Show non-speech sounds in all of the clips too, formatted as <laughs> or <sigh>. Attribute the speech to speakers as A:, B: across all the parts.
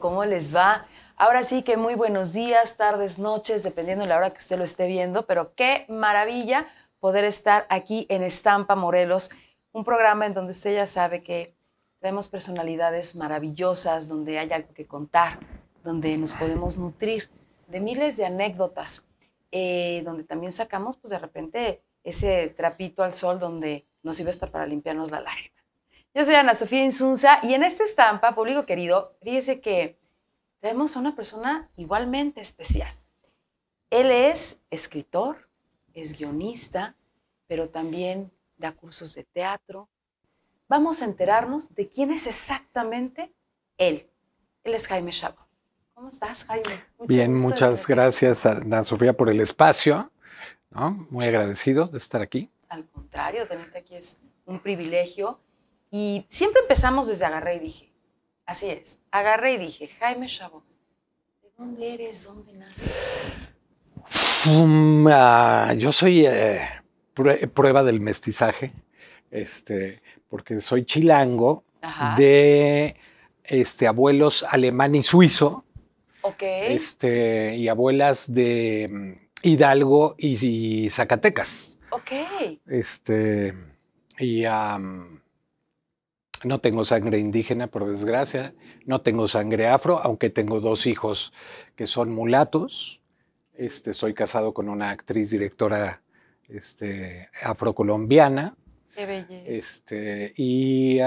A: ¿Cómo les va? Ahora sí que muy buenos días, tardes, noches, dependiendo de la hora que usted lo esté viendo, pero qué maravilla poder estar aquí en Estampa Morelos, un programa en donde usted ya sabe que tenemos personalidades maravillosas, donde hay algo que contar, donde nos podemos nutrir de miles de anécdotas, eh, donde también sacamos pues de repente ese trapito al sol donde nos sirve hasta para limpiarnos la lágrima. Yo soy Ana Sofía Insunza y en esta estampa, público querido, fíjese que traemos a una persona igualmente especial. Él es escritor, es guionista, pero también da cursos de teatro. Vamos a enterarnos de quién es exactamente él. Él es Jaime Chabot. ¿Cómo estás, Jaime? Bien, muchas
B: gracias, Ana Sofía, por el espacio. Muy agradecido de estar aquí.
A: Al contrario, tenerte aquí es un privilegio. Y siempre empezamos desde agarré y dije. Así es, agarré y dije, Jaime Chabón, ¿de dónde eres? ¿Dónde
B: naces? Ah, yo soy eh, prueba del mestizaje, este, porque soy chilango de este, abuelos alemán y suizo. Ok. Este, y abuelas de mm, Hidalgo y, Zacatecas. Ok. Este, y no tengo sangre indígena, por desgracia. No tengo sangre afro, aunque tengo dos hijos que son mulatos. Este, soy casado con una actriz directora este, afrocolombiana. Qué belleza. Este, y,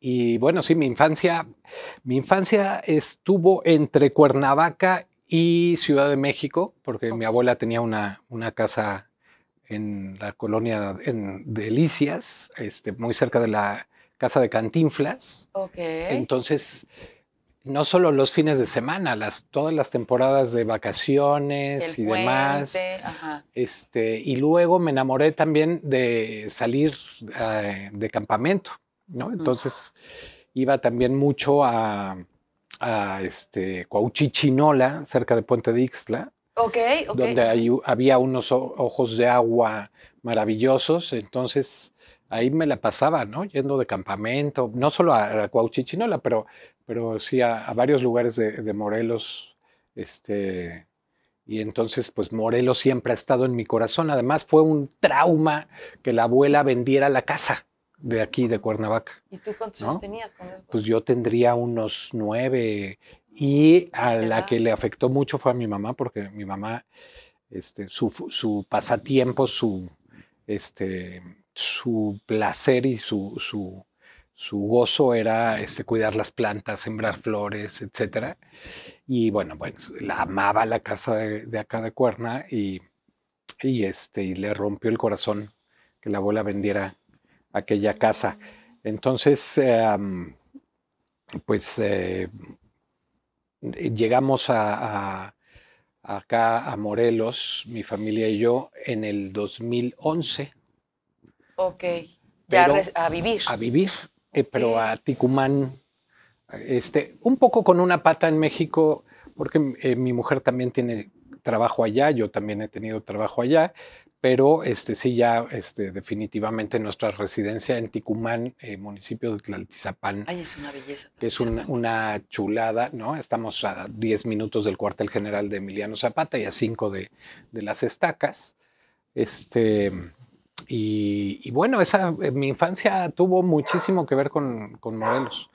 B: y bueno, sí, mi infancia, mi infancia estuvo entre Cuernavaca y Ciudad de México, porque mi abuela tenía una, una casa en la colonia en Delicias, este, muy cerca de la casa de Cantinflas.
A: Entonces,
B: no solo los fines de semana, las, todas las temporadas de vacaciones y demás. Este, y luego me enamoré también de salir eh, de campamento, ¿no? Entonces iba también mucho a, a este, cerca de Puente de Ixtla. Ok. Donde había unos ojos de agua maravillosos. Entonces ahí me la pasaba, ¿no? Yendo de campamento, no solo a, a pero, pero sí a, varios lugares de, Morelos. Este, y entonces, pues Morelos siempre ha estado en mi corazón. Además, fue un trauma que la abuela vendiera la casa de aquí, de Cuernavaca.
A: ¿Y tú cuántos tenías? Con
B: Pues yo tendría unos nueve. Y a la que le afectó mucho fue a mi mamá, porque mi mamá, este, su, su pasatiempo, su, este, su placer y su, gozo era este, cuidar las plantas, sembrar flores, etc. Y bueno, pues la amaba la casa de, acá de Cuerna y, este, y le rompió el corazón que la abuela vendiera aquella casa. Entonces, em, pues eh, llegamos a, acá a Morelos, mi familia y yo, en el 2011 Ok, ya a vivir. A vivir, eh, pero a Ticumán, este, un poco con una pata en México, porque eh, mi mujer también tiene trabajo allá, yo también he tenido trabajo allá, pero este, sí, ya este, definitivamente nuestra residencia en Ticumán, eh, municipio de Tlaltizapán. Ay,
A: es una belleza.
B: es una chulada, ¿no? Estamos a 10 minutos del cuartel general de Emiliano Zapata y a 5 de, de, las estacas. Este, y, bueno, esa, eh, mi infancia tuvo muchísimo que ver con, con Morelos.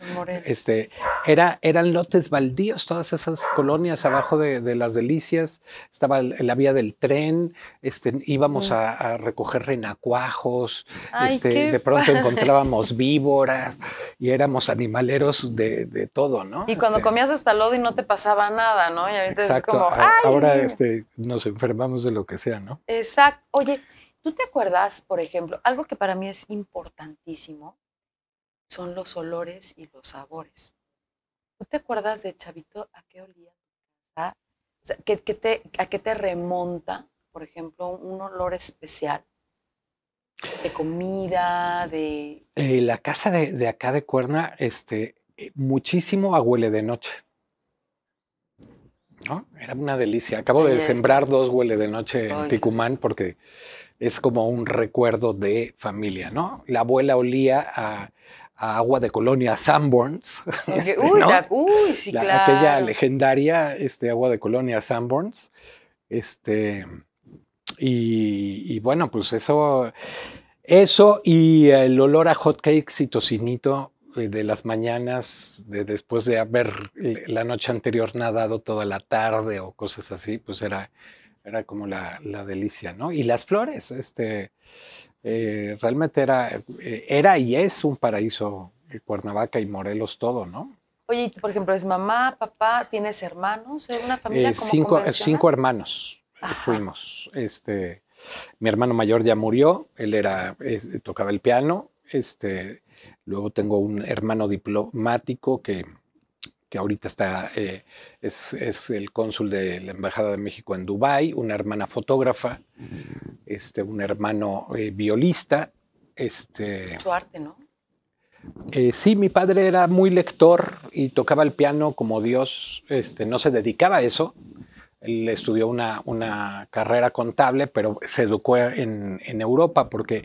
B: Este, era, eran lotes baldíos, todas esas colonias abajo de, las delicias. Estaba la vía del tren, este, íbamos mm. a, recoger renacuajos, este, de pronto encontrábamos víboras y éramos animaleros de, todo, ¿no?
A: Y cuando este, comías hasta lodo y no te pasaba nada, ¿no? Y ahorita es como, Ahora
B: este, nos enfermamos de lo que sea, ¿no?
A: Exacto. Oye. ¿Tú te acuerdas, por ejemplo, algo que para mí es importantísimo son los olores y los sabores? ¿Tú te acuerdas de Chavito a qué olía ¿A qué te remonta, por ejemplo, un olor especial? De comida, de...
B: Eh, la casa de, acá de Cuerna, este, eh, muchísimo a huele de noche era una delicia. Acabo de sembrar dos hueles de noche en Ticumán porque es como un recuerdo de familia, ¿no? La abuela olía a, agua de colonia Sanborns. uy,
A: Aquella
B: legendaria este, agua de colonia Sanborns. Este, y, bueno, pues eso, eso y el olor a hot y tocinito eh, de las mañanas, de después de haber la noche anterior nadado toda la tarde o cosas así, pues era, era como la, delicia, ¿no? Y las flores, este, eh, realmente era, eh, era y es un paraíso Cuernavaca y Morelos todo, ¿no?
C: Oye,
A: por ejemplo, ¿es mamá, papá, tienes hermanos? una familia cinco, cinco
B: hermanos fuimos. Este, mi hermano mayor ya murió, él era, tocaba el piano, este, Luego tengo un hermano diplomático que, ahorita está, eh, es, el cónsul de la Embajada de México en Dubái, una hermana fotógrafa, mm. este, un hermano eh, violista. Este, Su arte, ¿no? Eh, sí, mi padre era muy lector y tocaba el piano como Dios, este, no se dedicaba a eso. Él estudió una, carrera contable, pero se educó en Europa porque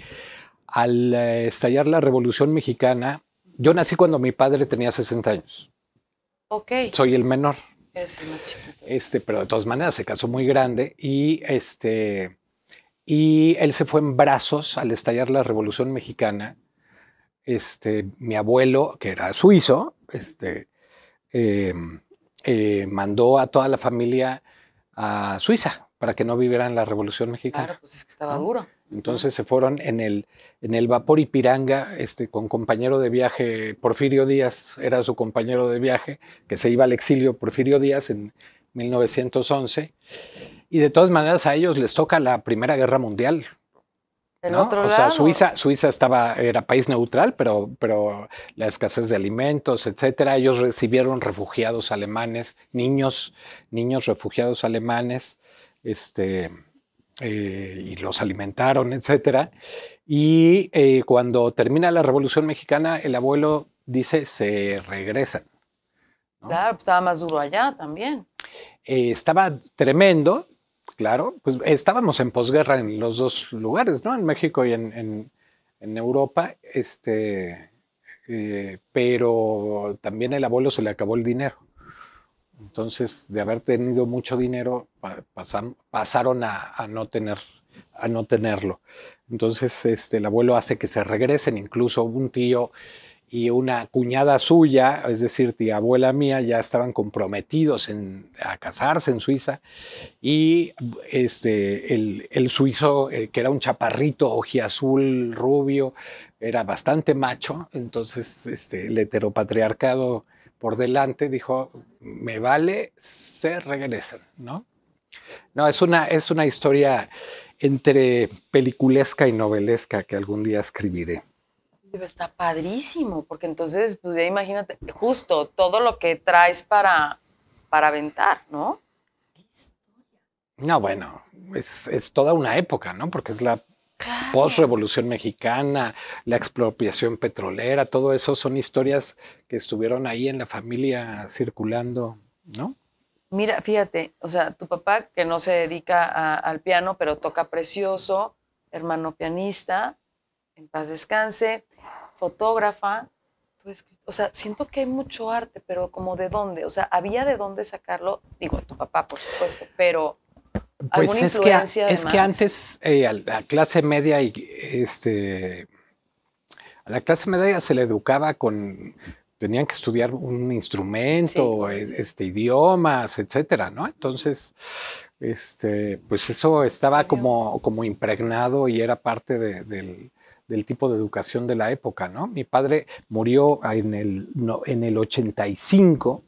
B: al eh, estallar la Revolución Mexicana, yo nací cuando mi padre tenía 60 años. Ok. Soy el menor. Este, pero de todas maneras se casó muy grande y este y él se fue en brazos al estallar la Revolución Mexicana. Este, mi abuelo, que era suizo, este, em, eh, mandó a toda la familia a Suiza para que no vivieran la Revolución Mexicana. Claro, pues es
A: que estaba duro.
B: Entonces se fueron en el, en el vapor Ipiranga este, con compañero de viaje, Porfirio Díaz era su compañero de viaje, que se iba al exilio Porfirio Díaz en 1911. Y de todas maneras a ellos les toca la Primera Guerra Mundial.
A: En Otro o sea,
B: Suiza, Suiza estaba, era país neutral, pero, pero la escasez de alimentos, etcétera. Ellos recibieron refugiados alemanes, niños, niños refugiados alemanes. Este, eh, y los alimentaron, etc. Y eh, cuando termina la Revolución Mexicana, el abuelo dice, se regresan.
A: Claro, pues, estaba más duro allá también.
B: Eh, estaba tremendo, claro, pues estábamos en posguerra en los dos lugares, ¿no? En México y en, en Europa, este, pero también el abuelo se le acabó el dinero. Entonces, de haber tenido mucho dinero, pasaron a, no tener, a no tenerlo. Entonces, este, el abuelo hace que se regresen, incluso un tío y una cuñada suya, es decir, tía abuela mía, ya estaban comprometidos a casarse en Suiza y este, el, suizo, eh, que era un chaparrito ojiazul rubio, era bastante macho, entonces este, el heteropatriarcado por delante, dijo, me vale, se regresan, ¿no? No, es una, es una historia entre peliculesca y novelesca que algún día escribiré.
A: está padrísimo, porque entonces, pues ya imagínate, justo todo lo que traes para, para aventar, ¿no?
B: No, bueno, es, es toda una época, ¿no? Porque es la Post-revolución mexicana, la expropiación petrolera, todo eso son historias que estuvieron ahí en la familia circulando, ¿no?
A: Mira, fíjate, o sea, tu papá que no se dedica al piano, pero toca precioso, hermano pianista, en paz descanse, fotógrafa, o sea, siento que hay mucho arte, pero como de dónde, o sea, había de dónde sacarlo, digo, tu papá, por supuesto, pero
B: pues es que, es que antes eh, a la clase media y este a la clase media se le educaba con tenían que estudiar un instrumento, este idiomas, etcétera, ¿no? Entonces, este, pues eso estaba como, como impregnado y era parte del, tipo de educación de la época, ¿no? Mi padre murió en el, en el 85,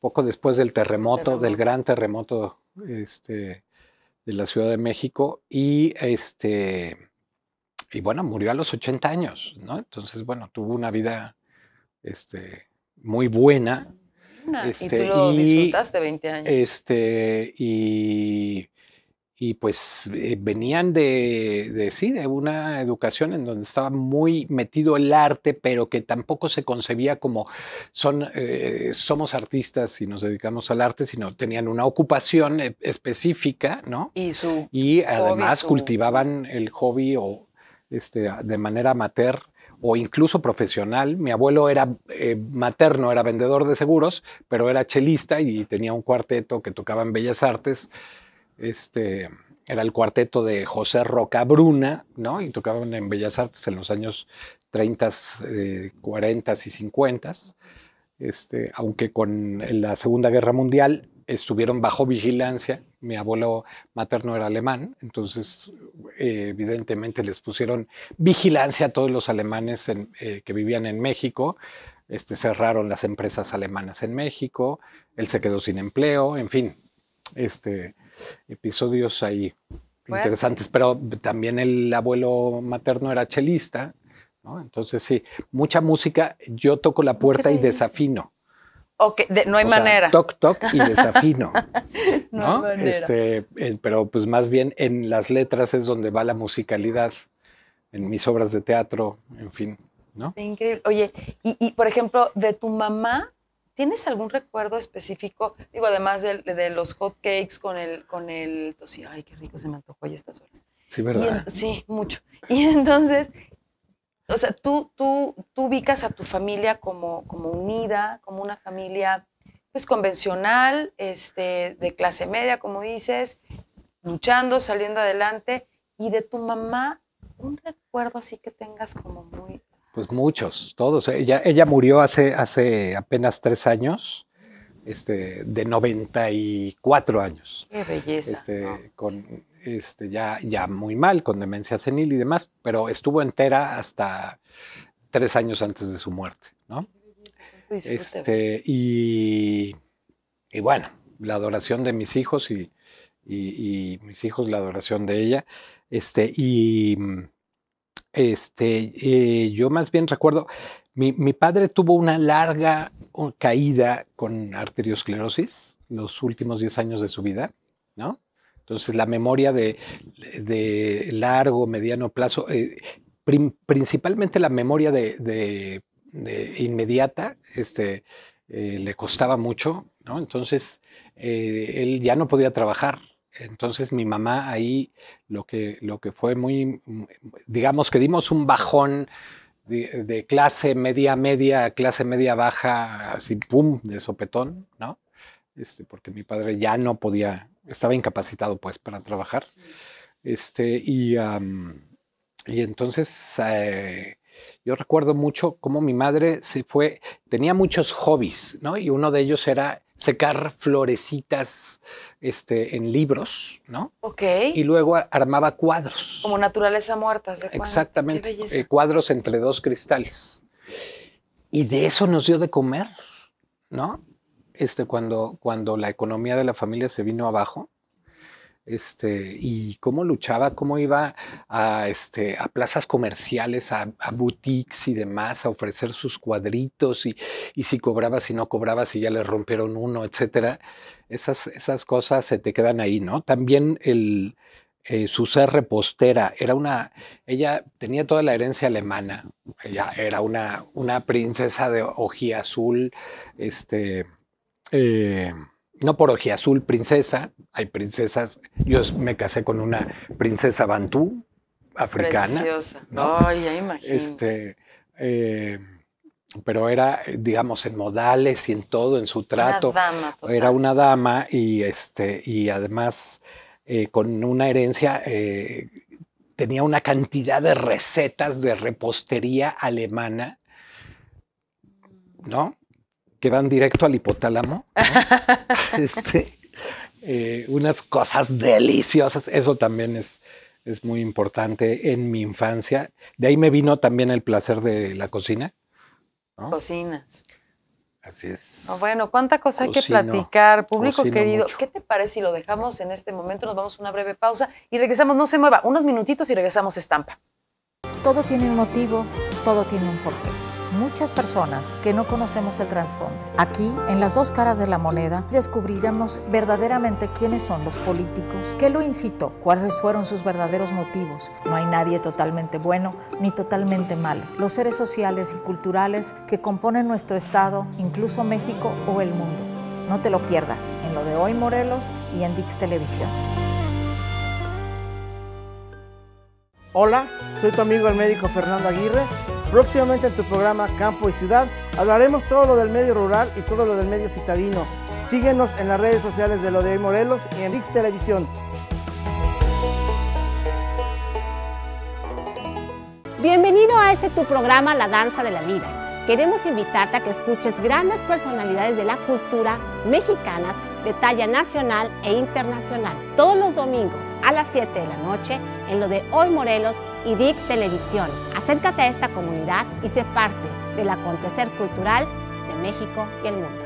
B: poco después del terremoto, del gran terremoto este, de la Ciudad de México y este y bueno, murió a los 80 años, ¿no? Entonces, bueno, tuvo una vida este, muy buena.
A: y tú este, lo disfrutaste 20 años.
B: Este, y, y pues eh, venían de, sí, de una educación en donde estaba muy metido el arte, pero que tampoco se concebía como son, eh, somos artistas y nos dedicamos al arte, sino tenían una ocupación eh, específica, ¿no? Y, y además cultivaban el hobby o este, de manera amateur o incluso profesional. Mi abuelo era materno, era vendedor de seguros, pero era chelista y tenía un cuarteto que tocaba en Bellas Artes este, era el cuarteto de José Roca Bruna, ¿no? Y tocaban en Bellas Artes en los años 30, 40 eh, y 50. Este, aunque con la Segunda Guerra Mundial estuvieron bajo vigilancia. Mi abuelo materno era alemán, entonces eh, evidentemente les pusieron vigilancia a todos los alemanes eh, que vivían en México. Este, cerraron las empresas alemanas en México, él se quedó sin empleo, en fin. Este, episodios ahí interesantes, pero también el abuelo materno era chelista, Entonces sí, mucha música, yo toco la puerta y desafino.
A: Okay, no hay manera. toc, toc y desafino. <laughs>
B: este, eh, pero pues más bien en las letras es donde va la musicalidad, en mis obras de teatro, en fin. ¿no?
A: Oye, y por ejemplo, de tu mamá, ¿Tienes algún recuerdo específico? Digo, además de, los hot cakes con el, con el Ay, qué rico se me antojó a estas horas. Sí, ¿verdad? sí, mucho. Y entonces, o sea, tú, tú, tú ubicas a tu familia como, como unida, como una familia pues convencional, este, de clase media, como dices, luchando, saliendo adelante, y de tu mamá, un recuerdo así que tengas como
B: muy pues, muchos, todos. Ella, ella murió hace, hace apenas tres años, este, de 94 años. Qué belleza. Este, con este, ya, ya muy mal, con demencia senil y demás, pero estuvo entera hasta tres años antes de su muerte, ¿no? Este, y, bueno, la adoración de mis hijos y, y, mis hijos la adoración de ella. Este, y este, eh, yo más bien recuerdo, mi, mi, padre tuvo una larga uh, caída con arteriosclerosis los últimos 10 años de su vida, ¿no? Entonces la memoria de, de largo, mediano plazo, eh, principalmente la memoria de, de, inmediata, este, eh, le costaba mucho, ¿no? Entonces él ya no podía trabajar, entonces mi mamá ahí lo que, lo que fue muy, mm, digamos que dimos un bajón de, clase media media clase media baja, así, ¡pum!, de sopetón, ¿no? Este, porque mi padre ya no podía, estaba incapacitado pues para trabajar. Este, y, y entonces eh, yo recuerdo mucho cómo mi madre se fue, tenía muchos hobbies, ¿no? Y uno de ellos era secar florecitas este, en libros, ¿no?
A: Ok. Y
B: luego armaba cuadros.
A: Como naturaleza muerta. ¿de Exactamente. Eh,
B: cuadros entre dos cristales. Y de eso nos dio de comer, ¿no? Este, cuando, cuando la economía de la familia se vino abajo, este, y cómo luchaba, cómo iba a, este, a plazas comerciales, a, boutiques y demás, a ofrecer sus cuadritos y, si cobraba, si no cobraba, si ya le rompieron uno, etcétera. Esas, esas cosas se te quedan ahí, ¿no? También el, eh, su ser repostera. Era una, ella tenía toda la herencia alemana. Ella era una, una princesa de ojía azul, este, eh, no por azul princesa, hay princesas, yo me casé con una princesa bantú africana.
A: Preciosa. Ay,
B: Este, eh, pero era, digamos, en modales y en todo, en su trato. Una dama, era una dama y, este, y además eh, con una herencia eh, tenía una cantidad de recetas de repostería alemana, ¿no? que van directo al hipotálamo. <laughs> Este, eh, unas cosas deliciosas. Eso también es, es muy importante en mi infancia. De ahí me vino también el placer de la cocina.
A: Cocinas. Así es. Ah, bueno, cuánta cosa hay que platicar, público querido. ¿Qué te parece si lo dejamos en este momento? Nos vamos a una breve pausa y regresamos, no se mueva, unos minutitos y regresamos estampa. Todo
D: tiene un motivo, todo tiene un porqué muchas personas que no conocemos el trasfondo. Aquí, en las dos caras de la moneda, descubriremos verdaderamente quiénes son los políticos, qué lo incitó, cuáles fueron sus verdaderos motivos. No hay nadie totalmente bueno ni totalmente malo. Los seres sociales y culturales que componen nuestro Estado, incluso México o el mundo. No te lo pierdas en lo de hoy Morelos y en Dix Televisión. Hola, soy tu amigo el médico Fernando Aguirre. Próximamente en tu programa Campo y Ciudad hablaremos todo lo del medio rural y todo lo del medio citadino. Síguenos en las redes sociales de Lo de Morelos y en VIX Televisión.
C: Bienvenido a este tu programa La Danza de la Vida. Queremos invitarte a que escuches grandes personalidades de la cultura mexicanas de talla nacional e internacional, todos los domingos a las 7 de la noche en lo de Hoy Morelos y Dix Televisión. Acércate a esta comunidad y sé parte del acontecer cultural de México y el mundo.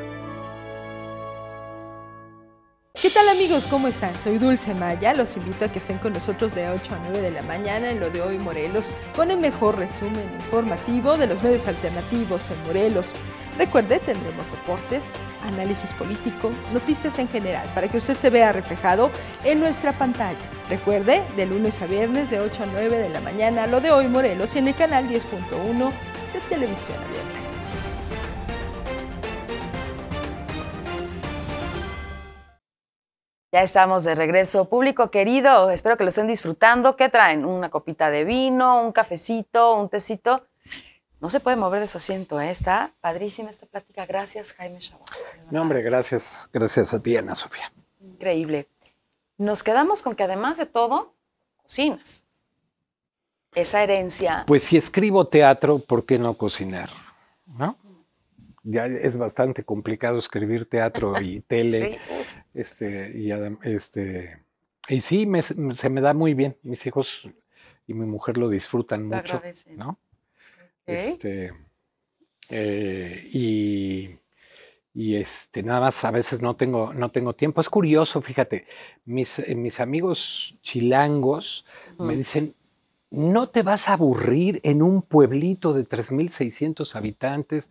C: ¿Qué tal amigos? ¿Cómo están? Soy Dulce Maya, los
D: invito a que estén con nosotros de 8 a 9 de la mañana en lo de hoy Morelos con el mejor resumen informativo de los medios alternativos en Morelos. Recuerde, tendremos deportes, análisis político, noticias en general, para que usted se vea reflejado en nuestra pantalla. Recuerde, de lunes a viernes de 8 a 9 de la mañana, lo de hoy Morelos y en el canal
A: 10.1 de Televisión Abierta. Ya estamos de regreso. Público querido, espero que lo estén disfrutando. ¿Qué traen? ¿Una copita de vino, un cafecito, un tecito? no se puede mover de su asiento. ¿eh? Está padrísima esta plática. Gracias, Jaime Chabón.
B: No, hombre, gracias. Gracias a ti, Ana Sofía.
A: Increíble. Nos quedamos con que además de todo, cocinas. Esa herencia.
B: Pues si escribo teatro, ¿por qué no cocinar? ¿No? Ya es bastante complicado escribir teatro y <laughs> tele. sí. Este, y, este, y sí, se me da muy bien. Mis hijos y mi mujer lo disfrutan mucho. ¿no?
C: Este,
B: eh, y, y, este, nada más a veces no tengo, no tengo tiempo. Es curioso, fíjate, mis, eh, mis amigos chilangos me dicen, no te vas a aburrir en un pueblito de 3.600 habitantes.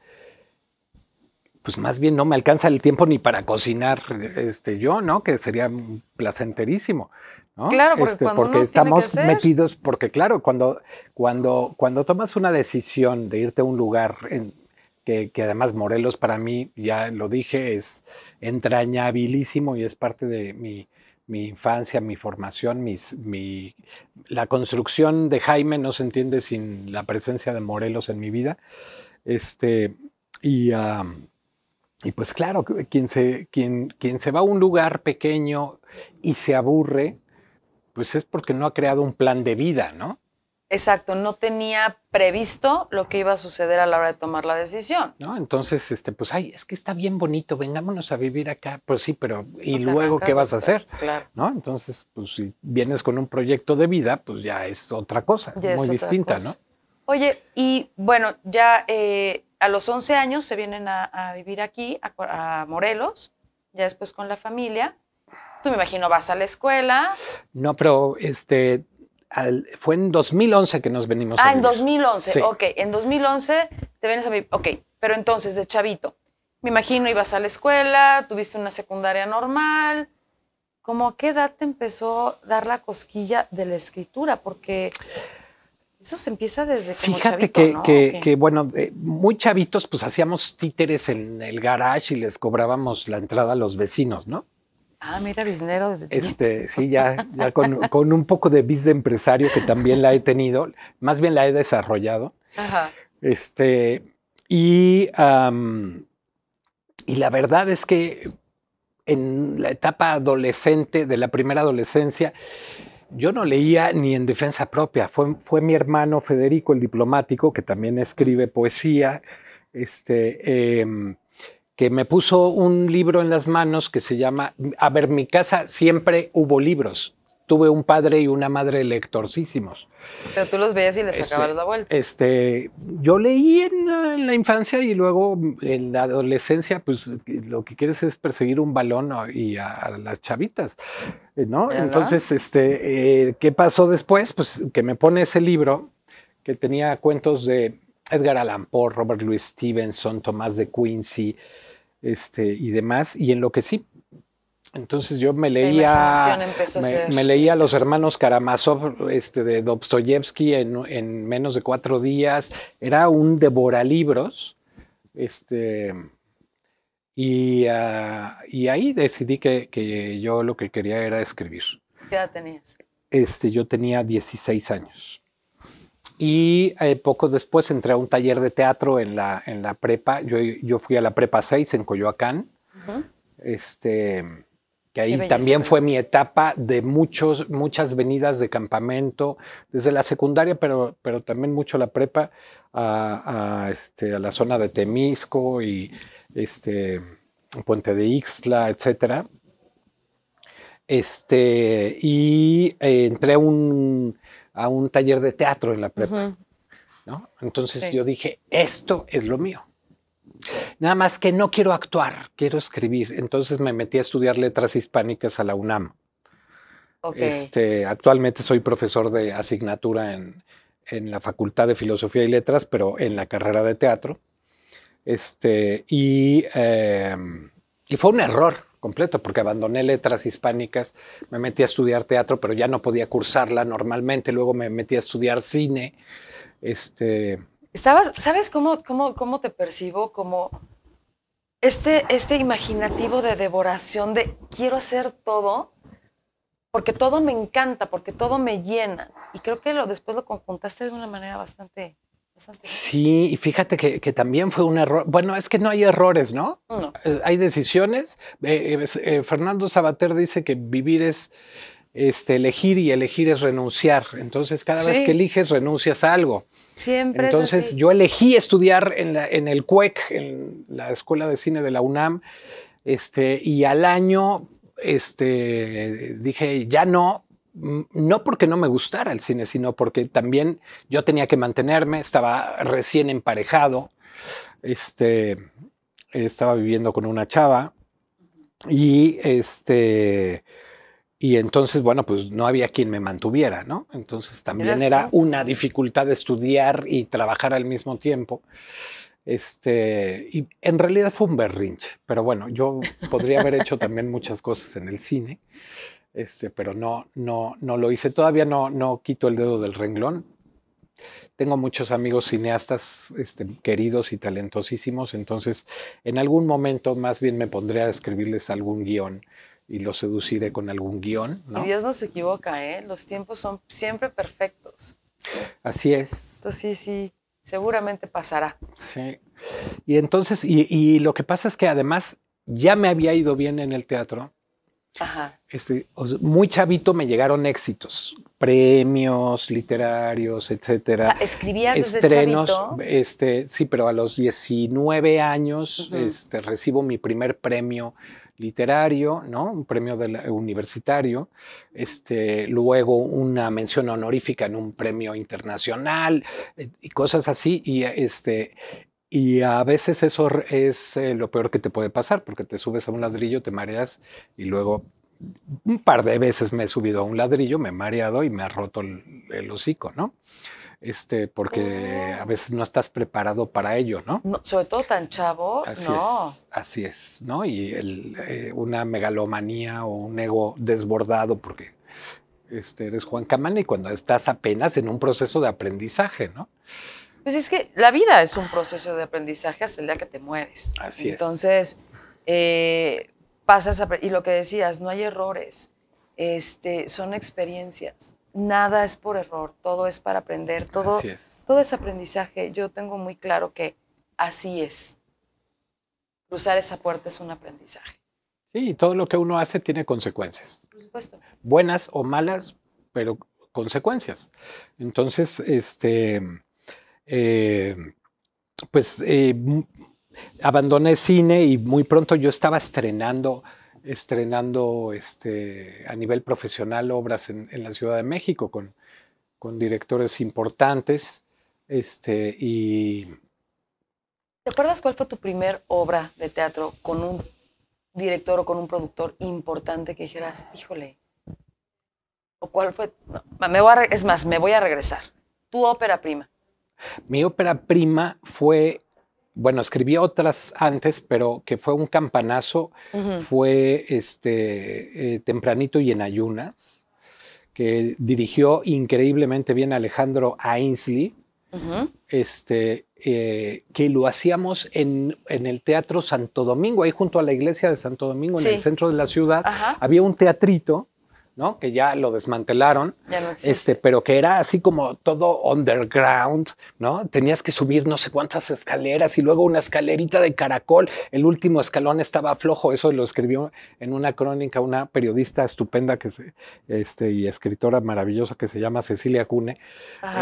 B: Pues más bien no me alcanza el tiempo ni para cocinar este, yo, ¿no? Que sería placenterísimo. Claro, porque, este, estamos metidos, porque claro, cuando, cuando, cuando tomas una decisión de irte a un lugar que, además Morelos para mí, ya lo dije, es entrañabilísimo y es parte de mi, infancia, mi formación, la construcción de Jaime no se entiende sin la presencia de Morelos en mi vida. Este, y, y pues claro, quien, quien se va a un lugar pequeño y se aburre, pues es porque no ha creado un plan de vida, ¿no?
A: Exacto, no tenía previsto lo que iba a suceder a la hora de tomar la decisión.
B: No, entonces, este, pues, ay, es que está bien bonito, vengámonos a vivir acá. Pues sí, pero ¿y luego qué vas a hacer? Claro. ¿No? Entonces, pues, si vienes con un proyecto de vida, pues ya es otra cosa, muy distinta, ¿no?
A: Oye, y bueno, ya eh, a los 11 años se vienen a, vivir aquí, a Morelos, ya después con la familia. Tú me imagino vas a la escuela.
B: No, pero este, fue en 2011 que nos venimos. Ah, en
A: 2011, ok. En 2011 te vienes a vivir, ok. Pero entonces, de chavito, me imagino ibas a la escuela, tuviste una secundaria normal. ¿Cómo a qué edad te empezó a dar la cosquilla de la escritura? Porque... Eso se empieza desde como Fíjate
B: chavito, que, que, bueno, eh, muy chavitos, pues hacíamos títeres en el garage y les cobrábamos la entrada a los vecinos, ¿no?
A: Ah, mira, biznero desde
B: este, sí, ya, ya con, un poco de vis de empresario que también la he tenido, más bien la he desarrollado. Ajá. Este, y, y la verdad es que en la etapa adolescente, de la primera adolescencia, yo no leía ni en defensa propia. Fue, fue mi hermano Federico, el diplomático, que también escribe poesía, este, em, que me puso un libro en las manos que se llama, a ver, mi casa siempre hubo libros. Tuve un padre y una madre lectorcísimos.
A: Pero tú los veías y les este, acabas la vuelta.
B: Este, yo leí en la, infancia y luego en la adolescencia, pues lo que quieres es perseguir un balón y a, las chavitas, ¿no? Entonces, este, eh, ¿qué pasó después? Pues que me pone ese libro que tenía cuentos de Edgar Allan Poe, Robert Louis Stevenson, Tomás de Quincy este, y demás, y en lo que sí. Entonces yo me leía, me, leía a los hermanos Karamazov este, de Dostoyevsky en, menos de cuatro días. Era un devoralibros. Este, y, ah, ahí decidí que, yo lo que quería era escribir.
A: ¿Qué edad tenías?
B: Este, yo tenía 16 años y eh, poco después entré a un taller de teatro en la, en la prepa. Yo, yo fui a la prepa 6 en Coyoacán. Este que ahí también fue mi etapa de muchos, muchas venidas de campamento, desde la secundaria, pero, pero también mucho la prepa, a, este, a la zona de Temisco y este, Puente de Ixtla, etc. Este, y eh, entré a un a un taller de teatro en la prepa. ¿no? Entonces yo dije, esto es lo mío. Nada más que no quiero actuar, quiero escribir. Entonces me metí a estudiar letras hispánicas a la UNAM.
A: Este,
B: actualmente soy profesor de asignatura en, la Facultad de Filosofía y Letras, pero en la carrera de teatro. Este, y, em, y fue un error, completo, porque abandoné letras hispánicas, me metí a estudiar teatro, pero ya no podía cursarla normalmente, luego me metí a estudiar cine. Este...
A: Estabas, ¿Sabes cómo, cómo, cómo te percibo? Como este, este imaginativo de devoración de quiero hacer todo, porque todo me encanta, porque todo me llena. Y creo que lo, después lo conjuntaste de una manera bastante
B: Sí, y fíjate que, también fue un error. Bueno, es que no hay errores, ¿no? Eh, hay decisiones. Eh, eh, Fernando Sabater dice que vivir es este, elegir y elegir es renunciar. Entonces, cada vez que eliges, renuncias a algo.
A: Siempre. Entonces,
B: yo elegí estudiar en, el CUEC, en la Escuela de Cine de la UNAM, este, y al año este, dije, ya no, no porque no me gustara el cine, sino porque también yo tenía que mantenerme, estaba recién emparejado, este, estaba viviendo con una chava y este... Y entonces, bueno, pues no había quien me mantuviera, ¿no? Entonces también era una dificultad de estudiar y trabajar al mismo tiempo. Este, y en realidad fue un berrinche, pero bueno, yo podría haber hecho también muchas cosas en el cine. Este, pero no, no, no lo hice. Todavía no, no quito el dedo del renglón. Tengo muchos amigos cineastas este, queridos y talentosísimos, entonces en algún momento más bien me pondré a escribirles algún guión y los seduciré con algún guión. ¿no? Dios
A: no se equivoca, ¿eh? los tiempos son siempre perfectos.
B: Así es.
A: sí, sí, seguramente pasará.
B: Sí. Y entonces, y lo que pasa es que además ya me había ido bien en el teatro Ajá. Este, muy chavito me llegaron éxitos, premios literarios, etcétera.
A: Escribía escribías estrenos, desde chavito?
B: este, sí, pero a los 19 años este, recibo mi primer premio literario, ¿no? Un premio universitario, este, luego una mención honorífica en un premio internacional eh, y cosas así. Y este, y a veces eso es eh, lo peor que te puede pasar, porque te subes a un ladrillo, te mareas y luego un par de veces me he subido a un ladrillo, me he mareado y me ha roto el, hocico, ¿no? Este, porque a oh. veces no estás preparado para ello, ¿no?
A: sobre todo tan chavo. Así es,
B: así es, ¿no? Y el, eh, una megalomanía o un ego desbordado, porque este, eres Juan Camán y cuando estás apenas en un proceso de aprendizaje, ¿no?
A: Pues es que la vida es un proceso de aprendizaje hasta el día que te mueres. Así Entonces, es. Entonces, eh, pasas a, y lo que decías, no hay errores, este, son experiencias. Nada es por error, todo es para aprender, todo, es. todo es aprendizaje. Yo tengo muy claro que así es. Cruzar esa puerta es un aprendizaje.
B: Sí, y todo lo que uno hace tiene consecuencias. Por supuesto. Buenas o malas, pero consecuencias. Entonces, este, eh, pues eh, abandoné cine y muy pronto yo estaba estrenando estrenando este, a nivel profesional obras en, la Ciudad de México con, con directores importantes. Este, y...
A: ¿Te acuerdas cuál fue tu primer obra de teatro con un director o con un productor importante que dijeras, híjole? ¿O cuál fue? es más, me voy a regresar. Tu ópera prima.
B: Mi ópera prima fue, bueno, escribí otras antes, pero que fue un campanazo, fue este, eh, Tempranito y en ayunas, que dirigió increíblemente bien Alejandro Ainsley. este, eh, que lo hacíamos en, el Teatro Santo Domingo, ahí junto a la iglesia de Santo Domingo, en el centro de la ciudad, había un teatrito ¿no? Que ya lo desmantelaron, este, pero que era así como todo underground, ¿no? Tenías que subir no sé cuántas escaleras y luego una escalerita de caracol. El último escalón estaba flojo. Eso lo escribió en una crónica una periodista estupenda que se, este, y escritora maravillosa que se llama Cecilia Cune.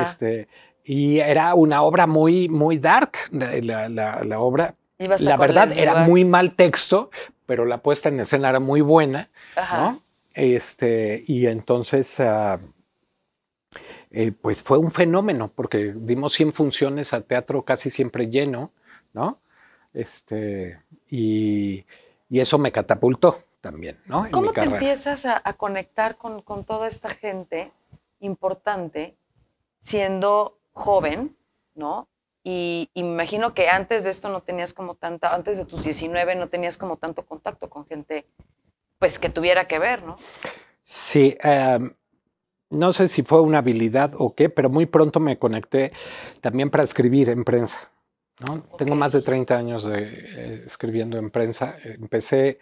B: Este, y era una obra muy, muy dark, la, obra.
A: La verdad, era muy
B: mal texto, pero la puesta en escena era muy buena, ¿no? Este, y entonces, ah, eh, pues fue un fenómeno, porque dimos 100 funciones a teatro casi siempre lleno, ¿no? Este, y, eso me catapultó también, ¿no? ¿Cómo te empiezas
A: a, conectar con, toda esta gente importante siendo joven, ¿no? Y, me imagino que antes de esto no tenías como tanta, antes de tus 19 no tenías como tanto contacto con gente pues que tuviera que ver, ¿no?
B: Sí, em, no sé si fue una habilidad o qué, pero muy pronto me conecté también para escribir en prensa. ¿no? Tengo más de 30 años de, eh, escribiendo en prensa. Empecé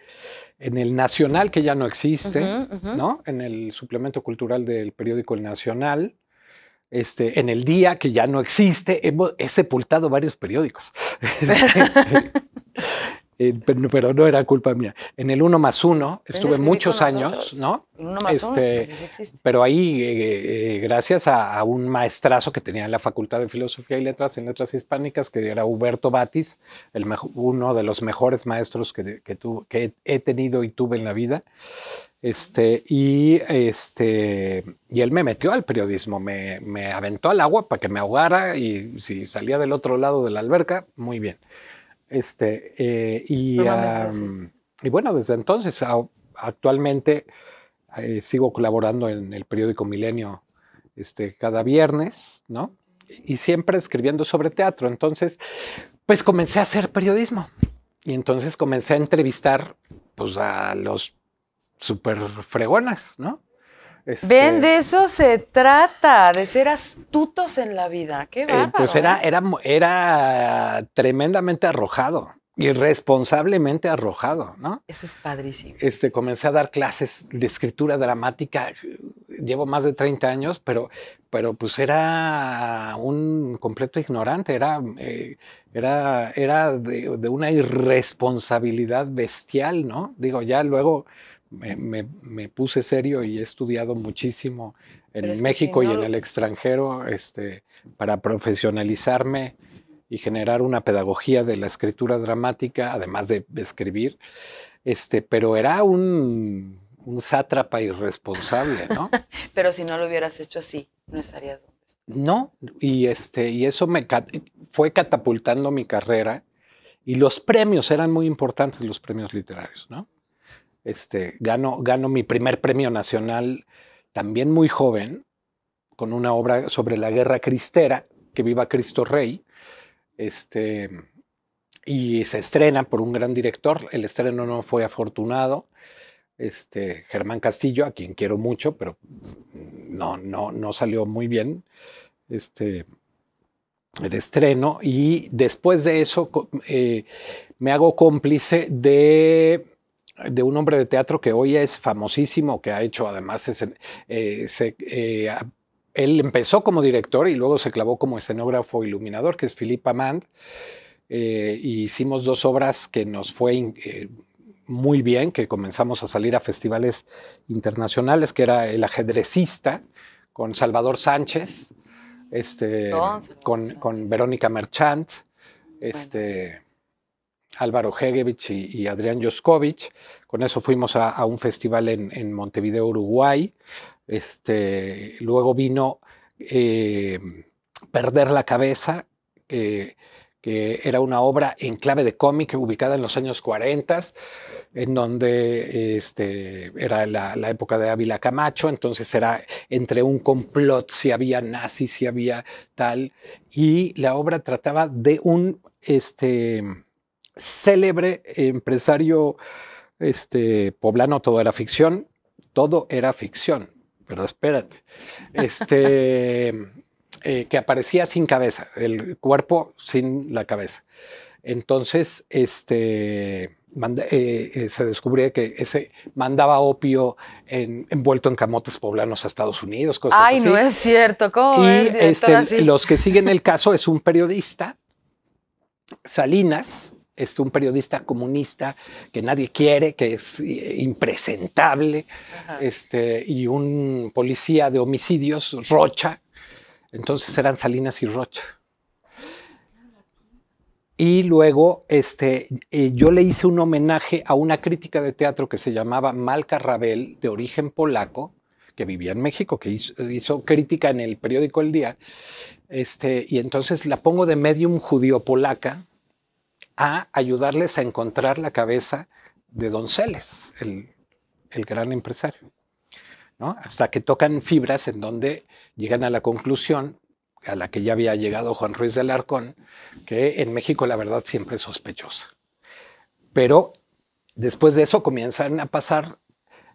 B: en el Nacional, que ya no existe, ¿no? En el suplemento cultural del periódico El Nacional. Este, en el día que ya no existe, he sepultado varios periódicos. <laughs> Este, eh, pero, no era culpa mía. En el 1 más 1 estuve muchos años, ¿no? Uno más este, pero ahí, eh, eh, gracias a, un maestrazo que tenía en la Facultad de Filosofía y Letras en Letras Hispánicas, que era Huberto Batis, el uno de los mejores maestros que, que he tenido y tuve en la vida. Este, y, este, él me metió al periodismo, me aventó al agua para que me ahogara y si salía del otro lado de la alberca, muy bien. Este, eh, y, bueno, desde entonces, actualmente eh, sigo colaborando en el periódico Milenio este, cada viernes, ¿no? Y siempre escribiendo sobre teatro. Entonces, pues comencé a hacer periodismo. Y entonces comencé a entrevistar pues, a los super fregonas, ¿no? Este, Ven, de
A: eso se trata, de ser astutos en la vida. Qué bárbaro. Eh, pues era, ¿eh?
B: era, tremendamente arrojado irresponsablemente arrojado, ¿no?
A: Eso es padrísimo.
B: Este, comencé a dar clases de escritura dramática, llevo más de 30 años, pero, pero pues era un completo ignorante, era, eh, era, era de, una irresponsabilidad bestial, ¿no? Digo, ya luego me, puse serio y he estudiado muchísimo en México y en el extranjero este, para profesionalizarme y generar una pedagogía de la escritura dramática, además de escribir, este, pero era un, un sátrapa irresponsable, ¿no? <laughs>
A: pero si no lo hubieras hecho así, no estarías donde
B: estás. No, y, este, y eso me fue catapultando mi carrera y los premios eran muy importantes, los premios literarios, ¿no? Este, gano, mi primer premio nacional también muy joven, con una obra sobre la guerra cristera, que viva Cristo Rey. Este, y se estrena por un gran director. El estreno no fue afortunado. Este, Germán Castillo, a quien quiero mucho, pero no, no, no salió muy bien. Este, el estreno y después de eso eh, me hago cómplice de de un hombre de teatro que hoy es famosísimo, que ha hecho además eh, eh, él empezó como director y luego se clavó como escenógrafo iluminador, que es Philippe Amand. Eh, y hicimos dos obras que nos fue muy bien, que comenzamos a salir a festivales internacionales, que era El ajedrecista con Salvador Sánchez, este, con, Verónica Merchant, este, Álvaro Hegevich y, Adrián Joskovich. Con eso fuimos a, un festival en, Montevideo, Uruguay. Este, luego vino eh, Perder la Cabeza, que era una obra en clave de cómic ubicada en los años 40, en donde este, era la, época de Ávila Camacho, entonces era entre un complot, si había nazis, si había tal, y la obra trataba de un... Este, célebre empresario este, poblano, todo era ficción, todo era ficción, pero espérate, este, <laughs> eh, que aparecía sin cabeza, el cuerpo sin la cabeza. Entonces, este, eh, eh, se descubría que ese mandaba opio envuelto en camotes poblanos a Estados Unidos, cosas Ay, no es
A: cierto. y este, los
B: que siguen el caso es un periodista, Salinas, un periodista comunista que nadie quiere, que es eh, impresentable, este, y un policía de homicidios, Rocha. Entonces eran Salinas y Rocha. Y luego este, eh, yo le hice un homenaje a una crítica de teatro que se llamaba Malca Rabel, de origen polaco, que vivía en México, que hizo, crítica en el periódico El Día. Este, y entonces la pongo de medium judío polaca a ayudarles a encontrar la cabeza de Donceles, el, el gran empresario. ¿no? Hasta que tocan fibras en donde llegan a la conclusión a la que ya había llegado Juan Ruiz del Arcón, que en México la verdad siempre es sospechosa. Pero después de eso comienzan a pasar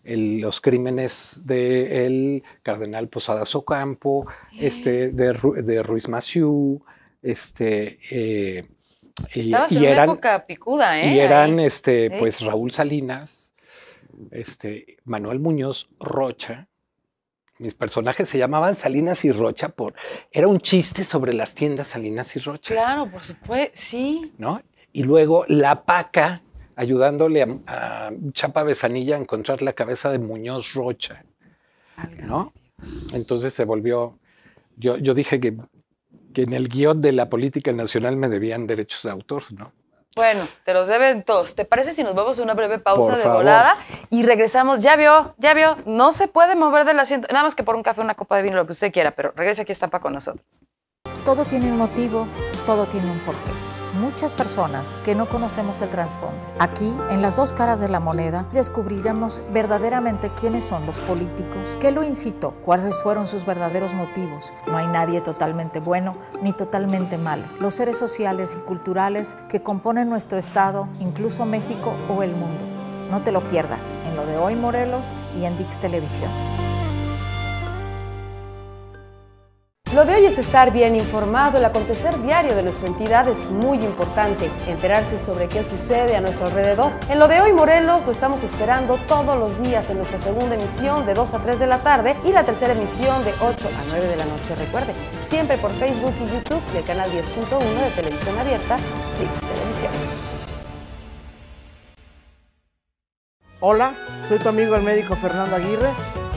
B: los crímenes del cardenal Posadas Ocampo, este, de, Ruiz Maciú, este, eh, y, eran, época
A: picuda, ¿eh? Y eran,
B: este, pues, Raúl Salinas, este, Manuel Muñoz Rocha. Mis personajes se llamaban Salinas y Rocha por... Era un chiste sobre las tiendas Salinas y Rocha. Claro,
A: por supuesto, sí.
B: ¿No? Y luego La Paca, ayudándole a, Chapa Besanilla a encontrar la cabeza de Muñoz Rocha, ¿no? Entonces se volvió, yo, yo dije que que en el guión de la política nacional me debían derechos de autor, ¿no?
A: Bueno, te los deben todos. ¿Te parece si nos vamos a una breve pausa de volada y regresamos? Ya vio, ya vio, no se puede mover del asiento, nada más que por un café, una copa de vino, lo que usted quiera, pero regrese aquí a Estampa con nosotros.
D: Todo tiene un motivo, todo tiene un porqué muchas personas que no conocemos el trasfondo. Aquí, en las dos caras de la moneda, descubriremos verdaderamente quiénes son los políticos, qué lo incitó, cuáles fueron sus verdaderos motivos. No hay nadie totalmente bueno ni totalmente malo. Los seres sociales y culturales que componen nuestro Estado, incluso México o el mundo. No te lo pierdas en lo de hoy Morelos y en Dix Televisión.
A: Lo de hoy es estar bien informado. El acontecer diario de nuestra entidad es muy importante. Enterarse sobre qué sucede a nuestro alrededor. En lo de hoy, Morelos, lo estamos esperando todos los días en nuestra segunda emisión de 2 a 3 de la tarde y la tercera emisión de 8 a 9 de la noche. Recuerde, siempre por Facebook y YouTube y el canal 10.1 de Televisión Abierta, Flix Televisión.
D: Hola, soy tu amigo el médico Fernando Aguirre.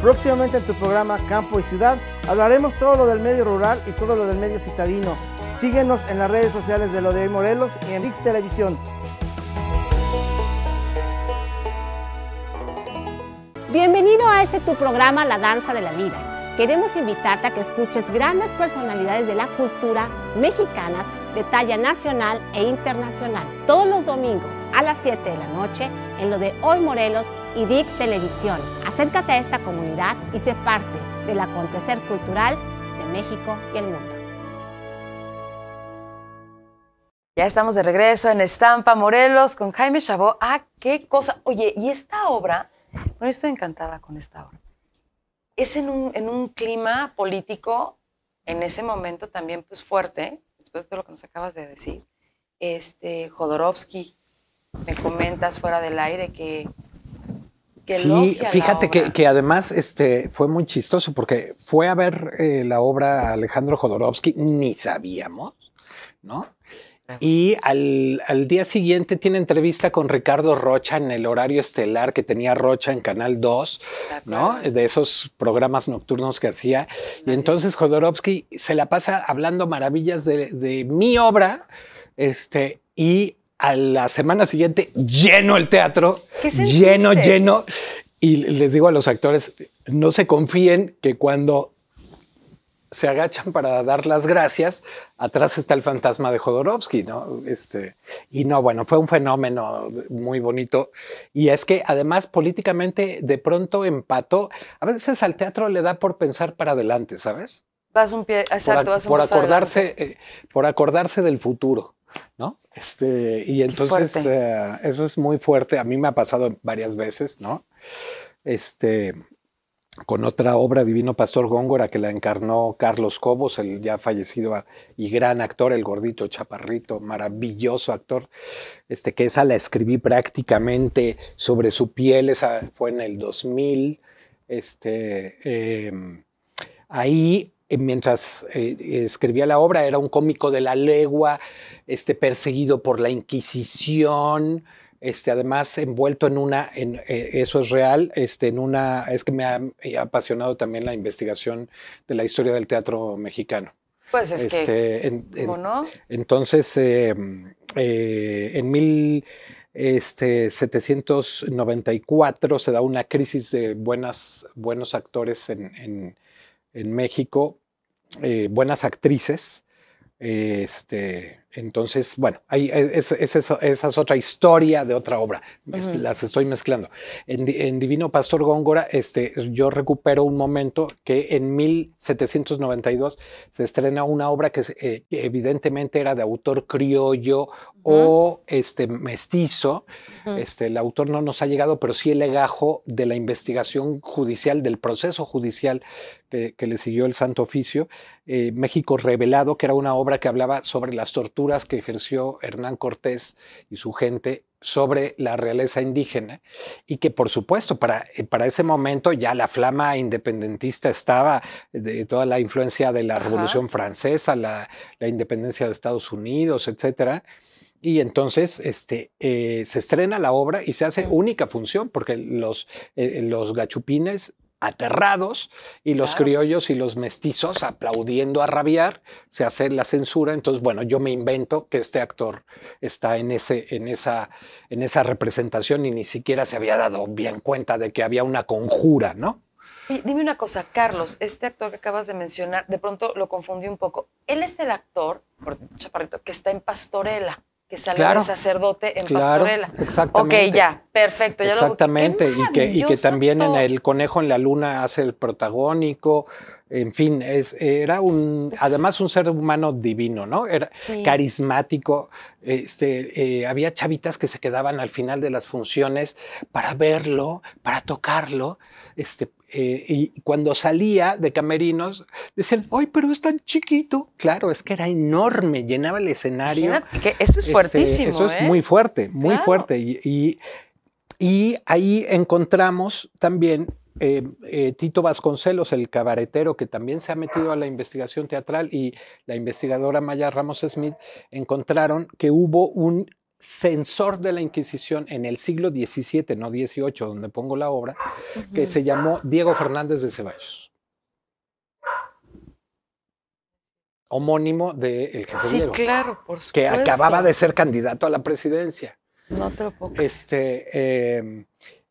D: Próximamente en tu programa Campo y Ciudad Hablaremos todo lo del medio rural y todo lo del medio citadino. Síguenos en las redes sociales
C: de Lo de Hoy Morelos y en Dix Televisión. Bienvenido a este tu programa La Danza de la Vida. Queremos invitarte a que escuches grandes personalidades de la cultura mexicanas de talla nacional e internacional todos los domingos a las 7 de la noche en lo de Hoy Morelos y Dix Televisión. Acércate a esta comunidad y se parte del acontecer cultural de México y el mundo.
A: Ya estamos de regreso en Estampa Morelos con Jaime Chabot. Ah, qué cosa. Oye, y esta obra, bueno, estoy encantada con esta obra. Es en un, en un clima político en ese momento también pues fuerte, después de lo que nos acabas de decir. Este, Jodorowsky, me comentas fuera del aire que
B: sí, fíjate que, además este, fue muy chistoso porque fue a ver eh, la obra Alejandro Jodorowsky, ni sabíamos, ¿no? Y al, día siguiente tiene entrevista con Ricardo Rocha en el horario estelar que tenía Rocha en Canal 2, ah, ¿no? De esos programas nocturnos que hacía. Y entonces Jodorowsky se la pasa hablando maravillas de, de mi obra, este, y a la semana siguiente lleno el teatro, lleno, lleno. Y les digo a los actores, no se confíen que cuando se agachan para dar las gracias, atrás está el fantasma de Jodorowsky, ¿no? Este, y no, bueno, fue un fenómeno muy bonito. Y es que además políticamente de pronto empató. A veces al teatro le da por pensar para adelante, ¿sabes?
A: Vas un pie, por, acordarse,
B: eh, por acordarse del futuro, ¿no? Este, y entonces eh, eso es muy fuerte. A mí me ha pasado varias veces, ¿no? Este, con otra obra, Divino Pastor Góngora, que la encarnó Carlos Cobos, el ya fallecido ah, y gran actor, el gordito chaparrito, maravilloso actor, este, que esa la escribí prácticamente sobre su piel, esa fue en el 2000. Este, em, ahí eh, mientras eh, escribía la obra, era un cómico de la legua, este, perseguido por la Inquisición, este, además envuelto en una, eh, eso es real, este, en una, es que me ha apasionado también la investigación de la historia del teatro mexicano. Pues es que, este, Entonces, en 1794 este, se da una crisis de buenas, buenos actores en, en México, eh, buenas actrices, este, entonces, bueno, eh, esa es otra historia de otra obra. Las estoy mezclando. En, Divino Pastor Góngora, este, yo recupero un momento que en 1792 se estrena una obra eh, que evidentemente era de autor criollo o este, mestizo. este, el autor no nos ha llegado, pero sí el legajo de la investigación judicial, del proceso judicial que, le siguió el Santo Oficio. Eh, México Revelado, que era una obra que hablaba sobre las torturas que ejerció Hernán Cortés y su gente sobre la realeza indígena y que por supuesto para, eh, para ese momento ya la flama independentista estaba eh, de toda la influencia de la Revolución Francesa, la, independencia de Estados Unidos, etcétera. Y entonces este, eh, se estrena la obra y se hace única función porque los, los gachupines aterrados y los criollos y los mestizos aplaudiendo a rabiar, se hace la censura, entonces bueno, yo me invento que este actor está en, ese, en, esa, en esa representación y ni siquiera se había dado bien cuenta de que había una conjura, ¿no?
A: dime una cosa, Carlos, este actor que acabas de mencionar, de pronto lo confundí un poco. Él es el actor, por chaparrito, que está en Pastorela que salga sacerdote en pastorela. Exactamente. Ok, ya, perfecto. exactamente,
B: y, que, y que también en El Conejo en la Luna hace el protagónico. En fin, es, era un, además un ser humano divino, ¿no? Era carismático. Este, eh, había chavitas que se quedaban al final de las funciones para verlo, para tocarlo, este, eh, y cuando salía de camerinos, decían, ¡ay, pero es tan chiquito! Claro, es que era enorme, llenaba el escenario. eso es este, fuertísimo. Eso es ¿eh? muy fuerte, muy fuerte. Y, y, ahí encontramos también eh, Tito Vasconcelos, el cabaretero, que también se ha metido a la investigación teatral, y la investigadora Maya Ramos Smith encontraron que hubo un censor de la Inquisición en el siglo XVII, no XVIII, donde pongo la obra, que se llamó Diego Fernández de Ceballos. Homónimo del de jefe sí, claro,
D: por supuesto. Que acababa de
B: ser candidato a la presidencia. No te Este, em,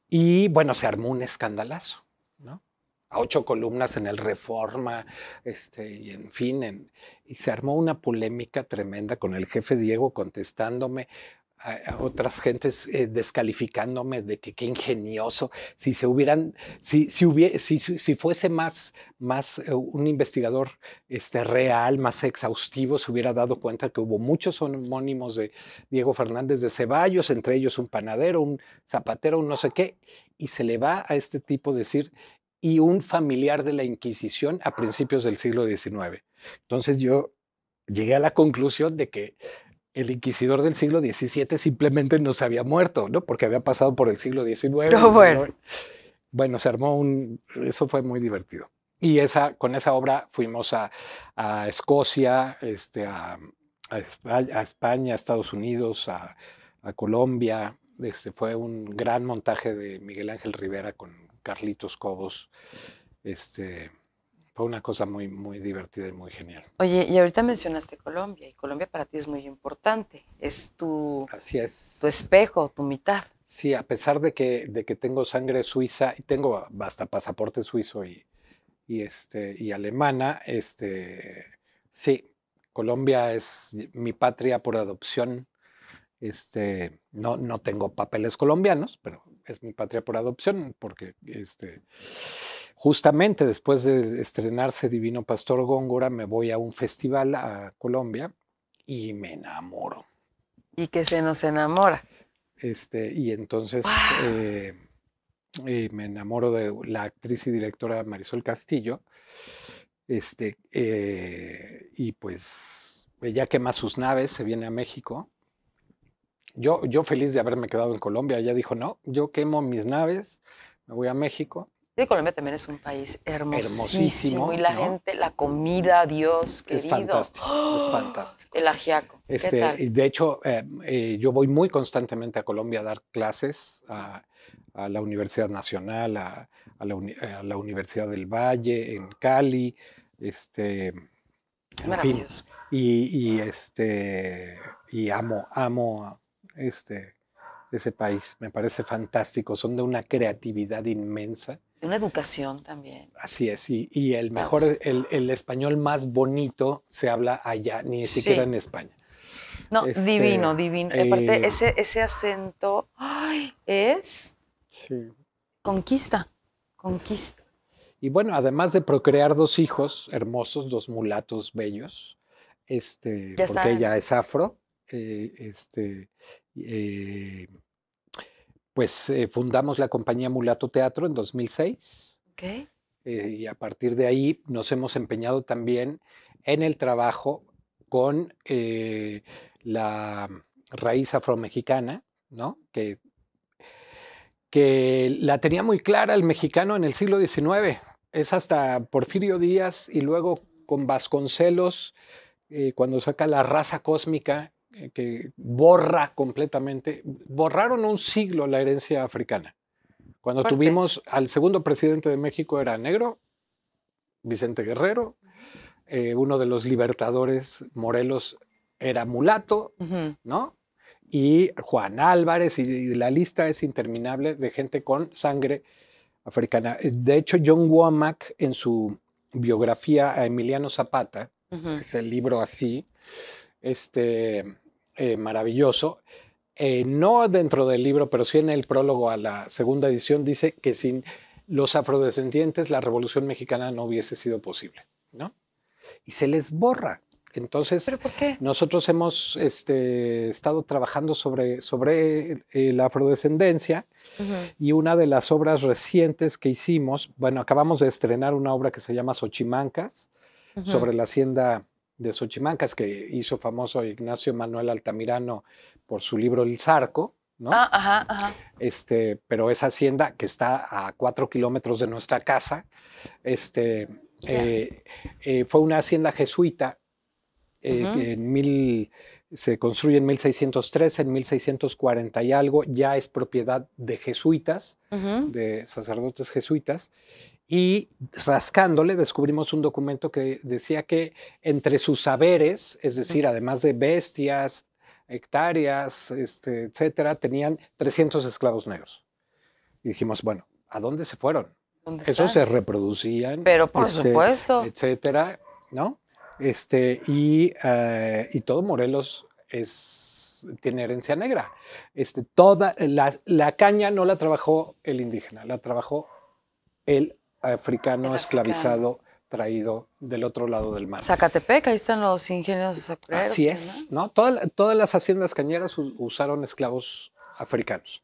B: y bueno, se armó un escandalazo, ¿no? A ocho columnas en el Reforma, este, y en fin, y se armó una polémica tremenda con el jefe Diego contestándome a, otras gentes eh, descalificándome de que qué ingenioso, si se hubieran, si, si, si, fuese más, más eh, un investigador este, real, más exhaustivo, se hubiera dado cuenta que hubo muchos homónimos de Diego Fernández de Ceballos, entre ellos un panadero, un zapatero, un no sé qué, y se le va a este tipo decir, y un familiar de la Inquisición a principios del siglo XIX. Entonces yo llegué a la conclusión de que el inquisidor del siglo XVII simplemente no se había muerto, ¿no? Porque había pasado por el siglo XIX. bueno. bueno, se armó un... Eso fue muy divertido. Y esa, con esa obra fuimos a, Escocia, este, a, España, a Estados Unidos, a, a Colombia. Este, fue un gran montaje de Miguel Ángel Rivera con Carlitos Cobos. Este, fue una cosa muy, muy divertida y muy genial.
A: Oye, y ahorita mencionaste Colombia,
B: y Colombia para ti es muy
A: importante,
B: es tu, Así es. tu espejo, tu mitad. Sí, a pesar de que, de que tengo sangre suiza, y tengo hasta pasaporte suizo y, este, y alemana, este, sí, Colombia es mi patria por adopción. Este, no, no tengo papeles colombianos, pero es mi patria por adopción, porque este, Justamente después de estrenarse Divino Pastor Góngora, me voy a un festival a Colombia y me enamoro. Y que se nos enamora. Este, y entonces eh, eh, me enamoro de la actriz y directora Marisol Castillo. Este, eh, y pues ella quema sus naves, se viene a México. Yo, yo feliz de haberme quedado en Colombia, ella dijo, no, yo quemo mis naves, me voy a México.
A: Colombia también es un país hermosísimo. hermosísimo y la gente, la comida, Dios querido. Es fantástico, es ¡Oh! fantástico. El ajiaco. Este,
B: de hecho, eh, eh, yo voy muy constantemente a Colombia a dar clases a, la Universidad Nacional, a, la Universidad del Valle, en Cali. Este,
C: en
B: y, este, y amo, amo este, ese país. Me parece fantástico. Son de una creatividad inmensa
A: una educación también.
B: Así es, y, el mejor, el, español más bonito se habla allá, ni siquiera en España.
A: No, este, divino, divino. Aparte, eh, ese, ese acento es
B: conquista, conquista. Y bueno, además de procrear dos hijos hermosos, dos mulatos bellos, este, porque ella es afro, eh, este, eh, pues eh, fundamos la compañía Mulato Teatro en 2006. Eh, y a partir de ahí nos hemos empeñado también en el trabajo con eh, la raíz afromexicana, ¿no? Que, que la tenía muy clara el mexicano en el siglo XIX. Es hasta Porfirio Díaz y luego con Vasconcelos, cuando saca la raza cósmica, eh, que borra completamente, borraron un siglo la herencia africana. Cuando tuvimos al segundo presidente de México era negro, Vicente Guerrero, eh, uno de los libertadores Morelos era mulato, ¿no? Y Juan Álvarez, y, la lista es interminable de gente con sangre africana. De hecho, John Womack en su biografía a Emiliano Zapata, es el libro así, este, eh, maravilloso. Eh, no dentro del libro, pero sí en el prólogo a la segunda edición, dice que sin los afrodescendientes la revolución mexicana no hubiese sido posible, ¿no? Y se les borra. Entonces, nosotros hemos este, estado trabajando sobre, sobre eh, la afrodescendencia y una de las obras recientes que hicimos, bueno, acabamos de estrenar una obra que se llama Xochimancas, sobre la hacienda de Xochimancas, que hizo famoso Ignacio Manuel Altamirano por su libro El Zarco, ¿no? Ah,
A: ajá, ajá.
B: Este, pero esa hacienda que está a cuatro kilómetros de nuestra casa, este, eh, eh, fue una hacienda jesuita eh, en se construye en 1603, en 1640 y algo, ya es propiedad de jesuitas,
A: de
B: sacerdotes jesuitas, y rascándole descubrimos un documento que decía que entre sus saberes, es decir, además de bestias, hectáreas, este, etcétera, tenían 300 esclavos negros. Y dijimos, bueno, ¿a dónde se fueron? ¿Dónde Esos se reproducían. Pero por este, supuesto. Etcétera, ¿no? Este, y, eh, todo Morelos tiene herencia negra. Este, toda la, la caña no la trabajó el indígena, la trabajó el africano esclavizado traído del otro lado del mar.
A: Zacatepec, ahí están los ingenios Así es,
B: ¿no? todas las haciendas cañeras usaron esclavos africanos.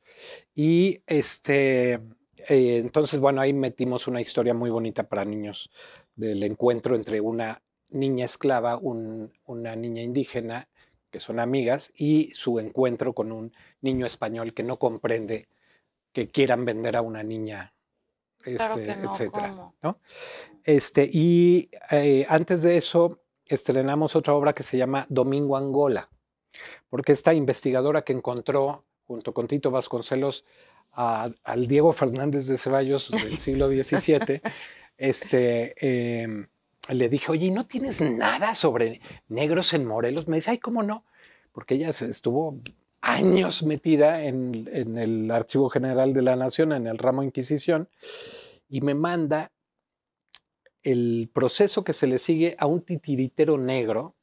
B: Y este, eh, entonces, bueno, ahí metimos una historia muy bonita para niños del encuentro entre una niña esclava, una niña indígena, que son amigas, y su encuentro con un niño español que no comprende que quieran vender a una niña este, etcétera. ¿no? Este, y eh, antes de eso, estrenamos otra obra que se llama Domingo Angola, porque esta investigadora que encontró junto con Tito Vasconcelos al Diego Fernández de Ceballos del siglo XVII, <laughs> este, em, le dije, oye, ¿no tienes nada sobre negros en Morelos? Me dice, ay, ¿cómo no? Porque ella estuvo años metida en, el Archivo General de la Nación, en el ramo Inquisición, y me manda el proceso que se le sigue a un titiritero negro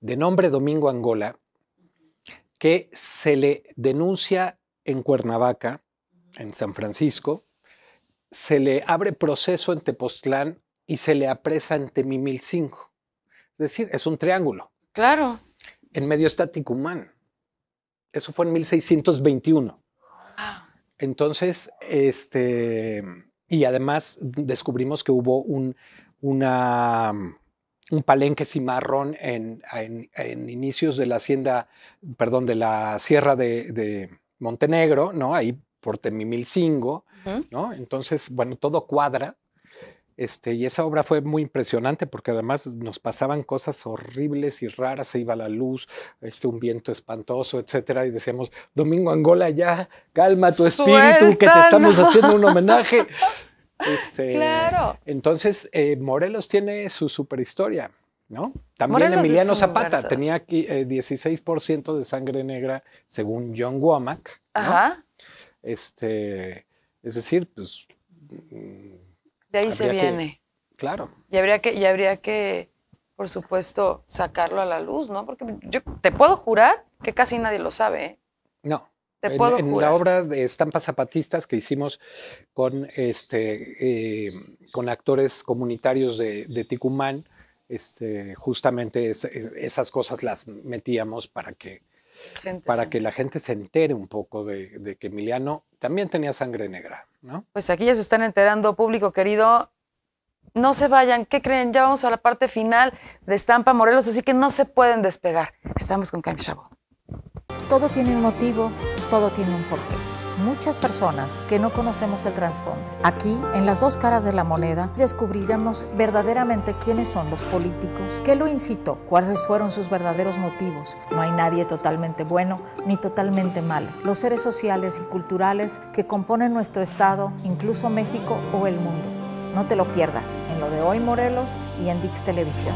B: de nombre Domingo Angola, que se le denuncia en Cuernavaca, en San Francisco, se le abre proceso en Tepoztlán y se le apresa en Temimil 5. Es decir, es un triángulo. Claro. En medio está Ticumán. Eso fue en 1621. Ah. Entonces, este, y además descubrimos que hubo un, un palenque cimarrón en, en, inicios de la hacienda, perdón, de la sierra de, Montenegro, ¿no? Ahí por Temimilcingo, 1005, ¿no? Entonces, bueno, todo cuadra este, y esa obra fue muy impresionante porque además nos pasaban cosas horribles y raras, se iba la luz, este, un viento espantoso, etcétera, y decíamos, Domingo Angola, ya, calma tu espíritu, que te estamos haciendo un homenaje. <laughs> Este, claro. Entonces, eh, Morelos tiene su superhistoria, ¿no? También Emiliano Zapata tenía aquí, 16% eh, de sangre negra, según John Womack. Ajá. Este, es decir, pues mm,
A: de ahí se viene. claro. Y habría que, y habría que, por supuesto, sacarlo a la luz, ¿no? Porque yo te puedo jurar que casi nadie lo sabe. ¿eh?
B: No. Te en, jurar. en la obra de estampas zapatistas que hicimos con, este, eh, con actores comunitarios de, Ticumán, este, justamente esas cosas las metíamos para que para que la gente se entere un poco de, que Emiliano también tenía sangre negra, ¿no?
A: Pues aquí ya se están enterando, público querido. No se vayan, ¿qué creen? Ya vamos a la parte final de Estampa Morelos, así que no se pueden despegar. Estamos con Cam
D: Todo tiene un motivo, todo tiene un porqué muchas personas que no conocemos el trasfondo. Aquí, en las dos caras de la moneda, descubriremos verdaderamente quiénes son los políticos, qué lo incitó, cuáles fueron sus verdaderos motivos. No hay nadie totalmente bueno ni totalmente malo. Los seres sociales y culturales que componen nuestro Estado, incluso México o el mundo. No te lo pierdas en lo de hoy
A: Morelos y en Dix Televisión.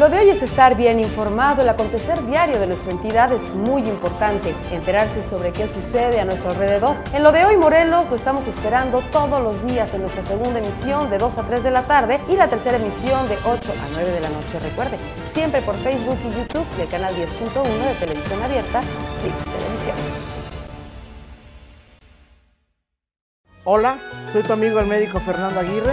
A: Lo de hoy es estar bien informado. El acontecer diario de nuestra entidad es muy importante. Enterarse sobre qué sucede a nuestro alrededor. En lo de hoy, Morelos, lo estamos esperando todos los días en nuestra segunda emisión de 2 a 3 de la tarde y la tercera emisión de 8 a 9 de la noche. Recuerde, siempre por Facebook y YouTube del canal 10.1 de Televisión Abierta, de Televisión.
D: Hola, soy tu amigo el médico Fernando Aguirre.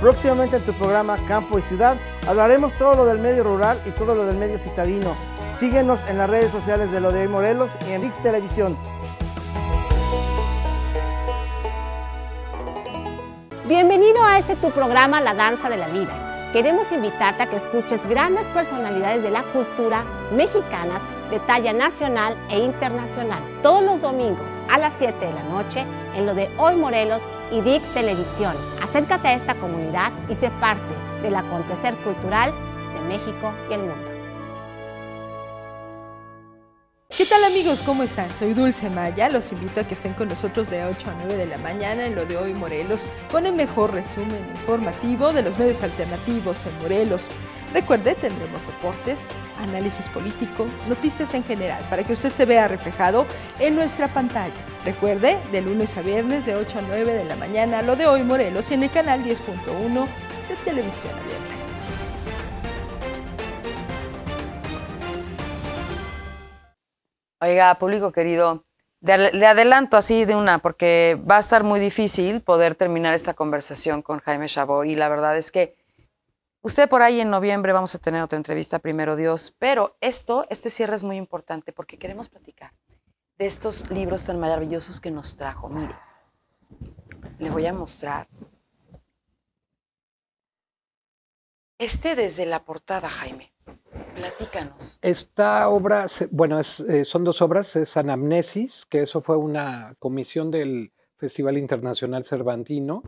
D: Próximamente en tu programa Campo y Ciudad Hablaremos todo lo del medio rural y todo lo del medio citadino. Síguenos en las redes sociales de Lo de Hoy Morelos y en Dix
C: Televisión. Bienvenido a este tu programa La Danza de la Vida. Queremos invitarte a que escuches grandes personalidades de la cultura mexicanas de talla nacional e internacional todos los domingos a las 7 de la noche en lo de Hoy Morelos y Dix Televisión. Acércate a esta comunidad y se parte del acontecer cultural de México y el mundo. ¿Qué tal amigos? ¿Cómo están?
D: Soy Dulce Maya, los invito a que estén con nosotros de 8 a 9 de la mañana en lo de hoy Morelos con el mejor resumen informativo de los medios alternativos en Morelos. Recuerde, tendremos deportes, análisis político, noticias en general, para que usted se vea reflejado en nuestra pantalla. Recuerde, de lunes a viernes de 8 a 9 de la mañana, lo de hoy Morelos en el canal 10.1 Televisión Abierta.
A: Oiga, público querido, le adelanto así de una, porque va a estar muy difícil poder terminar esta conversación con Jaime Chabot y la verdad es que usted por ahí en noviembre vamos a tener otra entrevista, primero Dios, pero esto, este cierre es muy importante porque queremos platicar de estos libros tan maravillosos que nos trajo. Mire, le voy a mostrar Este desde la portada, Jaime.
B: Platícanos. Esta obra, bueno, eh, son dos obras, es Anamnesis, que eso fue una comisión del Festival Internacional Cervantino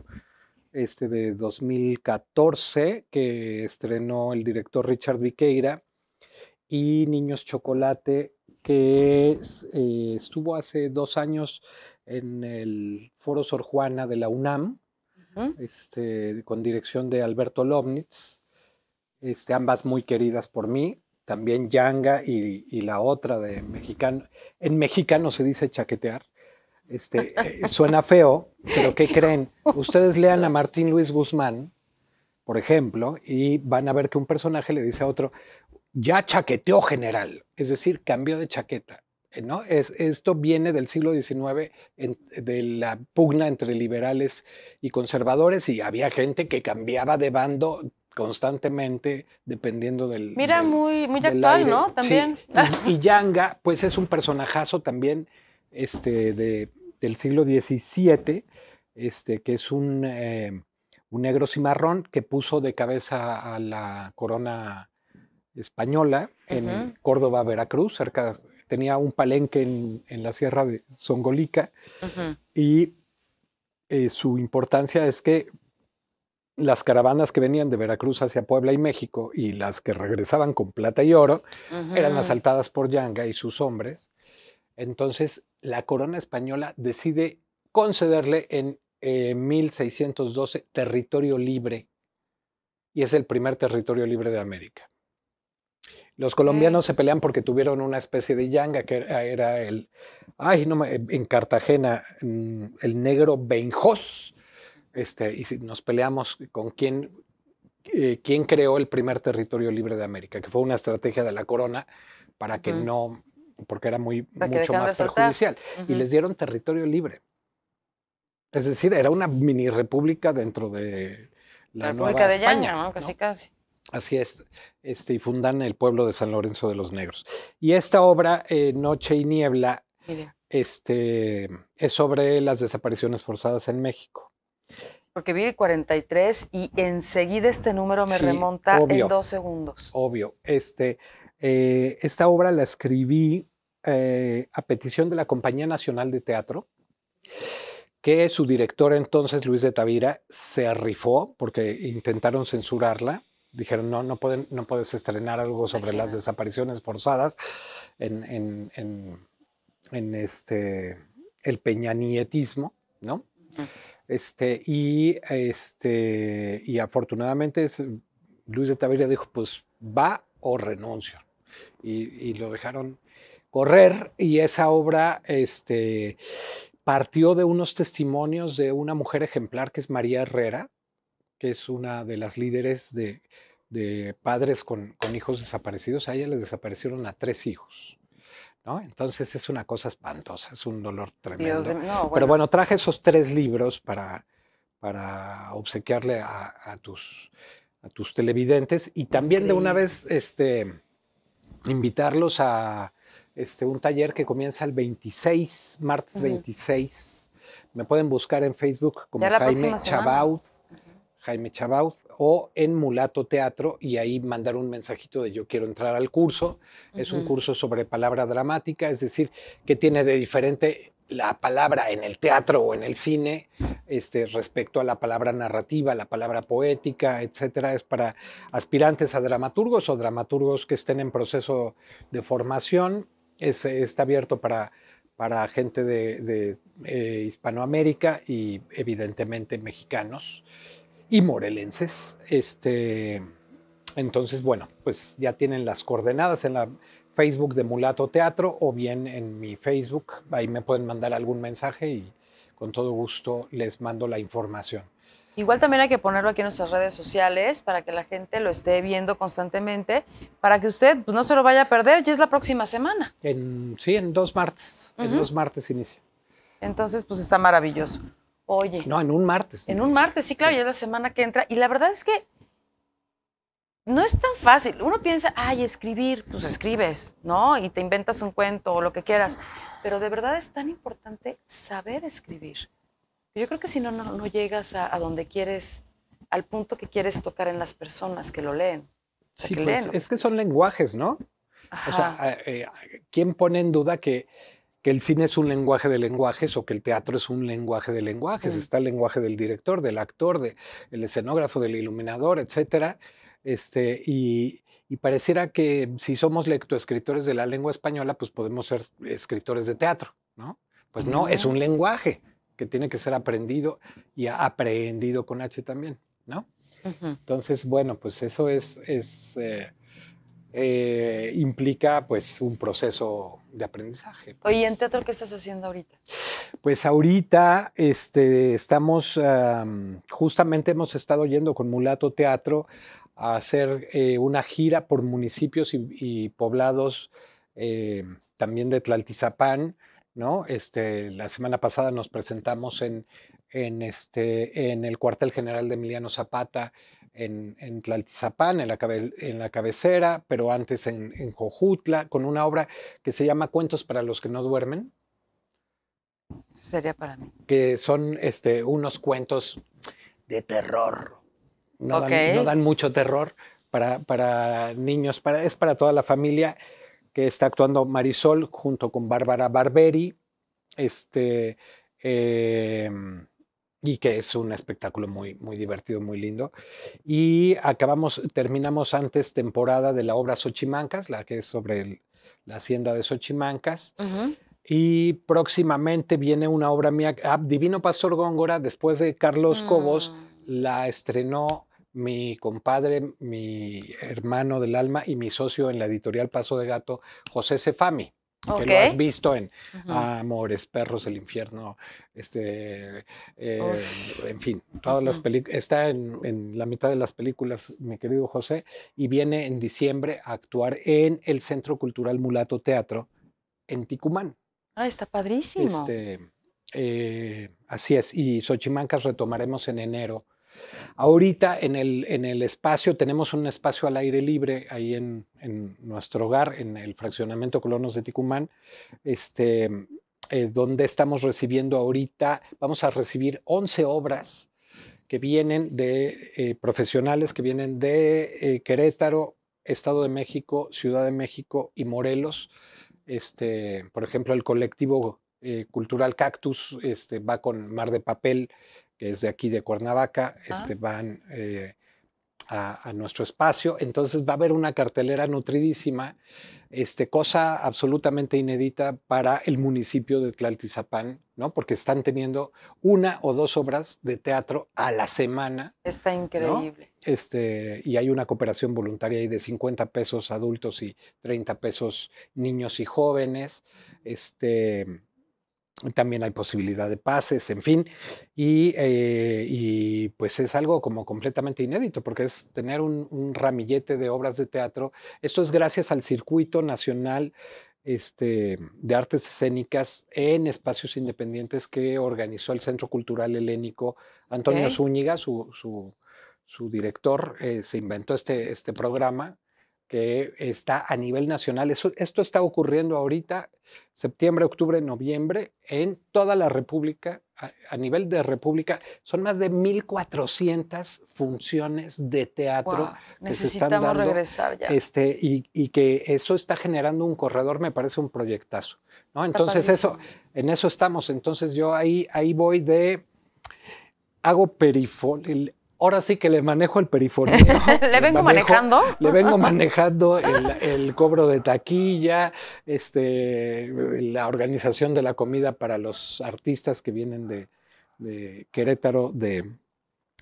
B: este de 2014 que estrenó el director Richard Viqueira y Niños Chocolate que eh, estuvo hace dos años en el Foro Sor Juana de la UNAM, este, con dirección de Alberto Lobnitz, este, ambas muy queridas por mí, también Yanga y, la otra de mexicano. En mexicano se dice chaquetear. Este, eh, suena feo, pero ¿qué creen? Ustedes lean a Martín Luis Guzmán, por ejemplo, y van a ver que un personaje le dice a otro, ya chaqueteó general, es decir, cambió de chaqueta. ¿no? Es, esto viene del siglo XIX, de la pugna entre liberales y conservadores, y había gente que cambiaba de bando constantemente dependiendo del... Mira,
A: muy, muy actual, ¿no? También. <laughs>
B: Y, Yanga, pues es un personajazo también este, de, del siglo XVII, este, que es un, eh, un negro cimarrón que puso de cabeza a la corona española en Córdoba, Veracruz, cerca, tenía un palenque en, la sierra de Zongolica y eh, su importancia es que las caravanas que venían de Veracruz hacia Puebla y México y las que regresaban con plata y oro eran asaltadas por Yanga y sus hombres. Entonces, la corona española decide concederle en 1612 eh, territorio libre y es el primer territorio libre de América. Los colombianos se pelean porque tuvieron una especie de yanga que era el, ay, no, en Cartagena, mm, el negro Benjós, este, y si nos peleamos con quién, eh, quién creó el primer territorio libre de América, que fue una estrategia de la corona para que no, porque era muy, mucho más perjudicial. Y les dieron territorio libre. Es decir, era una mini república dentro de la, República de España,
A: ¿no? Casi, casi.
B: Así es, este, y fundan el pueblo de San Lorenzo de los Negros. Y esta obra, eh, Noche y Niebla, este, es sobre las desapariciones forzadas en México
A: porque vi el 43 y enseguida este número me remonta en dos segundos.
B: Obvio. Este, eh, esta obra la escribí eh, a petición de la Compañía Nacional de Teatro, que su director entonces, Luis de Tavira, se rifó porque intentaron censurarla. Dijeron, no, no, pueden, no puedes estrenar algo sobre las desapariciones forzadas en, este, el peñanietismo, ¿no? Este, y, este, y afortunadamente Luis de Taveria dijo, pues va o renuncio. Y, lo dejaron correr y esa obra este, partió de unos testimonios de una mujer ejemplar que es María Herrera, que es una de las líderes de, padres con, con, hijos desaparecidos. A ella le desaparecieron a tres hijos. Entonces es una cosa espantosa, es un dolor tremendo. Pero bueno, traje esos tres libros para, para obsequiarle a, tus, a tus televidentes y también de una vez este, invitarlos a este, un taller que comienza el 26, martes 26. Me pueden buscar en Facebook como Jaime Chabaut Jaime Chavaus o en Mulato Teatro y ahí mandar un mensajito de yo quiero entrar al curso. Es un curso sobre palabra dramática, es decir, que tiene de diferente la palabra en el teatro o en el cine este, respecto a la palabra narrativa, la palabra poética, etcétera, es para aspirantes a dramaturgos o dramaturgos que estén en proceso de formación. está abierto para, para gente de, eh, Hispanoamérica y evidentemente mexicanos y morelenses. Este, entonces, bueno, pues ya tienen las coordenadas en la Facebook de Mulato Teatro o bien en mi Facebook. Ahí me pueden mandar algún mensaje y con todo gusto les mando la información.
A: Igual también hay que ponerlo aquí en nuestras redes sociales para que la gente lo esté viendo constantemente, para que usted pues, no se lo vaya a perder, ya es la próxima semana.
B: sí, en dos martes, en dos martes inicio.
A: Entonces, pues está
B: maravilloso. Oye. No, en un martes. En un
A: martes, sí, claro, ya es la semana que entra. Y la verdad es que no es tan fácil. Uno piensa, ay, escribir, pues escribes, ¿no? Y te inventas un cuento o lo que quieras. Pero de verdad es tan importante saber escribir. Yo creo que si no, no, llegas a, donde quieres, al punto que quieres tocar en las personas que lo leen. sí, pues, es que
B: son lenguajes, ¿no? O sea, eh, eh, ¿quién pone en duda que que el cine es un lenguaje de lenguajes o que el teatro es un lenguaje de lenguajes. Está el lenguaje del director, del actor, del escenógrafo, del iluminador, etc. Este, y, y, pareciera que si somos lectoescritores de la lengua española, pues podemos ser escritores de teatro, ¿no? Pues no, es mm. un lenguaje que tiene que ser aprendido y aprendido con H también, ¿no? Entonces, bueno, pues eso es, es eh, eh, implica pues un proceso de aprendizaje. Oye,
A: ¿en pues. teatro qué estás haciendo ahorita?
B: Pues ahorita este, estamos, justamente hemos estado yendo con Mulato Teatro a hacer eh, una gira por municipios y, poblados eh, también de Tlaltizapán, ¿no? Este, la semana pasada nos presentamos en, este, en el cuartel general de Emiliano Zapata, en, Tlaltizapán, en la, en la, cabecera, pero antes en, en Jojutla, con una obra que se llama Cuentos para los que no duermen.
A: Sería para mí.
B: Que son este, unos cuentos de terror. No, dan, no dan, mucho terror para, para niños, para, es para toda la familia que está actuando Marisol junto con Bárbara Barberi. Este, em, y que es un espectáculo muy, muy divertido, muy lindo. Y acabamos, terminamos antes temporada de la obra Xochimancas, la que es sobre la hacienda de Xochimancas. Y próximamente viene una obra mía, ah, Divino Pastor Góngora, después de Carlos Cobos, mm. la estrenó mi compadre, mi hermano del alma y mi socio en la editorial Paso de Gato, José Cefami que lo has visto en Amores, Perros, El Infierno, este, em, en fin, todas las películas, está en, la mitad de las películas, mi querido José, y viene en diciembre a actuar en el Centro Cultural Mulato Teatro en Ticumán. Ah, está padrísimo. Este, eh, así es, y Xochimancas retomaremos en enero Ahorita en el, en el espacio, tenemos un espacio al aire libre ahí en, nuestro hogar, en el fraccionamiento Colonos de Ticumán, este, eh, donde estamos recibiendo ahorita, vamos a recibir 11 obras que vienen de eh, profesionales, que vienen de eh, Querétaro, Estado de México, Ciudad de México y Morelos. Este, por ejemplo, el colectivo cultural Cactus este, va con Mar de Papel que es de aquí de Cuernavaca, ah. este, van eh, a, nuestro espacio. Entonces va a haber una cartelera nutridísima, este, cosa absolutamente inédita para el municipio de Tlaltizapán, ¿no? Porque están teniendo una o dos obras de teatro a la semana.
A: Está increíble.
B: Este, y hay una cooperación voluntaria ahí de 50 pesos adultos y 30 pesos niños y jóvenes. Este, también hay posibilidad de pases, en fin, eh, y, pues es algo como completamente inédito, porque es tener un, ramillete de obras de teatro. Esto es gracias al Circuito Nacional este, de Artes Escénicas en Espacios Independientes que organizó el Centro Cultural Helénico Antonio Zúñiga, su, director, eh, se inventó este, este programa que está a nivel nacional. Eso, esto está ocurriendo ahorita, septiembre, octubre, noviembre, en toda la República, a, nivel de República. Son más de 1.400 funciones de teatro que están dando. regresar ya. Este, y, que eso está generando un corredor, me parece un proyectazo. ¿no? Entonces, eso, en eso estamos. Entonces, yo ahí, ahí voy de hago perifol, ahora sí que le manejo el perifoneo. <laughs> ¿Le vengo manejando? Le vengo manejando el, cobro de taquilla, este, la organización de la comida para los artistas que vienen de, Querétaro, de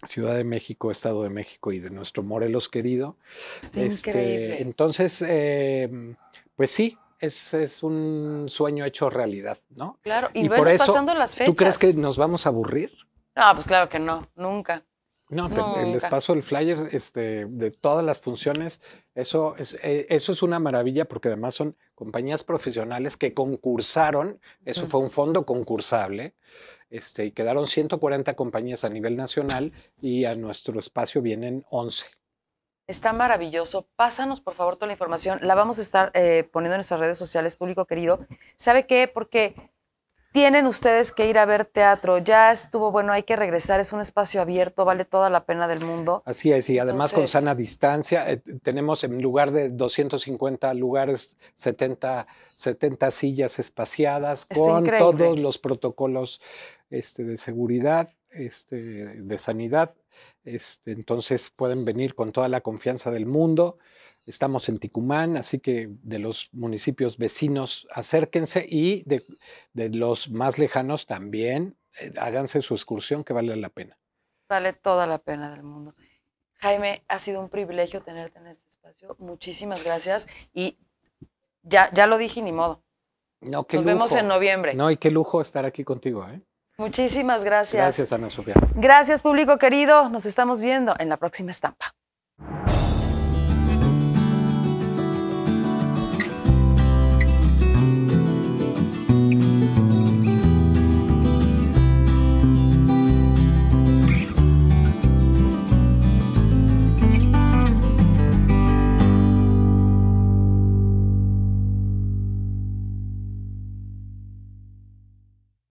B: Ciudad de México, Estado de México y de nuestro Morelos querido.
C: Este,
B: entonces, em, pues sí, es, un sueño hecho realidad, ¿no?
A: Claro, y, por eso, pasando las fechas. ¿Tú crees
B: que nos vamos a aburrir?
A: No, pues claro que no, nunca.
B: No, el pero les el flyer este, de todas las funciones. Eso es, eh, eso es una maravilla porque además son compañías profesionales que concursaron. Eso fue un fondo concursable. Este, y quedaron 140 compañías a nivel nacional y a nuestro espacio vienen 11.
A: Está maravilloso. Pásanos, por favor, toda la información. La vamos a estar eh, poniendo en nuestras redes sociales, público querido. ¿Sabe qué? Porque tienen ustedes que ir a ver teatro. Ya estuvo bueno, hay que regresar. Es un espacio abierto, vale toda la pena del mundo.
B: Así es, y además con sana distancia. Eh, tenemos en lugar de 250 lugares, 70, 70 sillas espaciadas, con todos los protocolos este, de seguridad. Este, de sanidad. Este, entonces pueden venir con toda la confianza del mundo. Estamos en Ticumán, así que de los municipios vecinos acérquense y de, los más lejanos también eh, háganse su excursión que vale la pena.
A: Vale toda la pena del mundo. Jaime, ha sido un privilegio tenerte en este espacio. Muchísimas gracias y ya, ya lo dije ni modo.
B: Nos vemos en noviembre. No, y qué lujo estar aquí contigo. ¿eh?
A: Muchísimas gracias. Gracias, Ana Sofía. Gracias, público querido. Nos estamos viendo en la próxima estampa.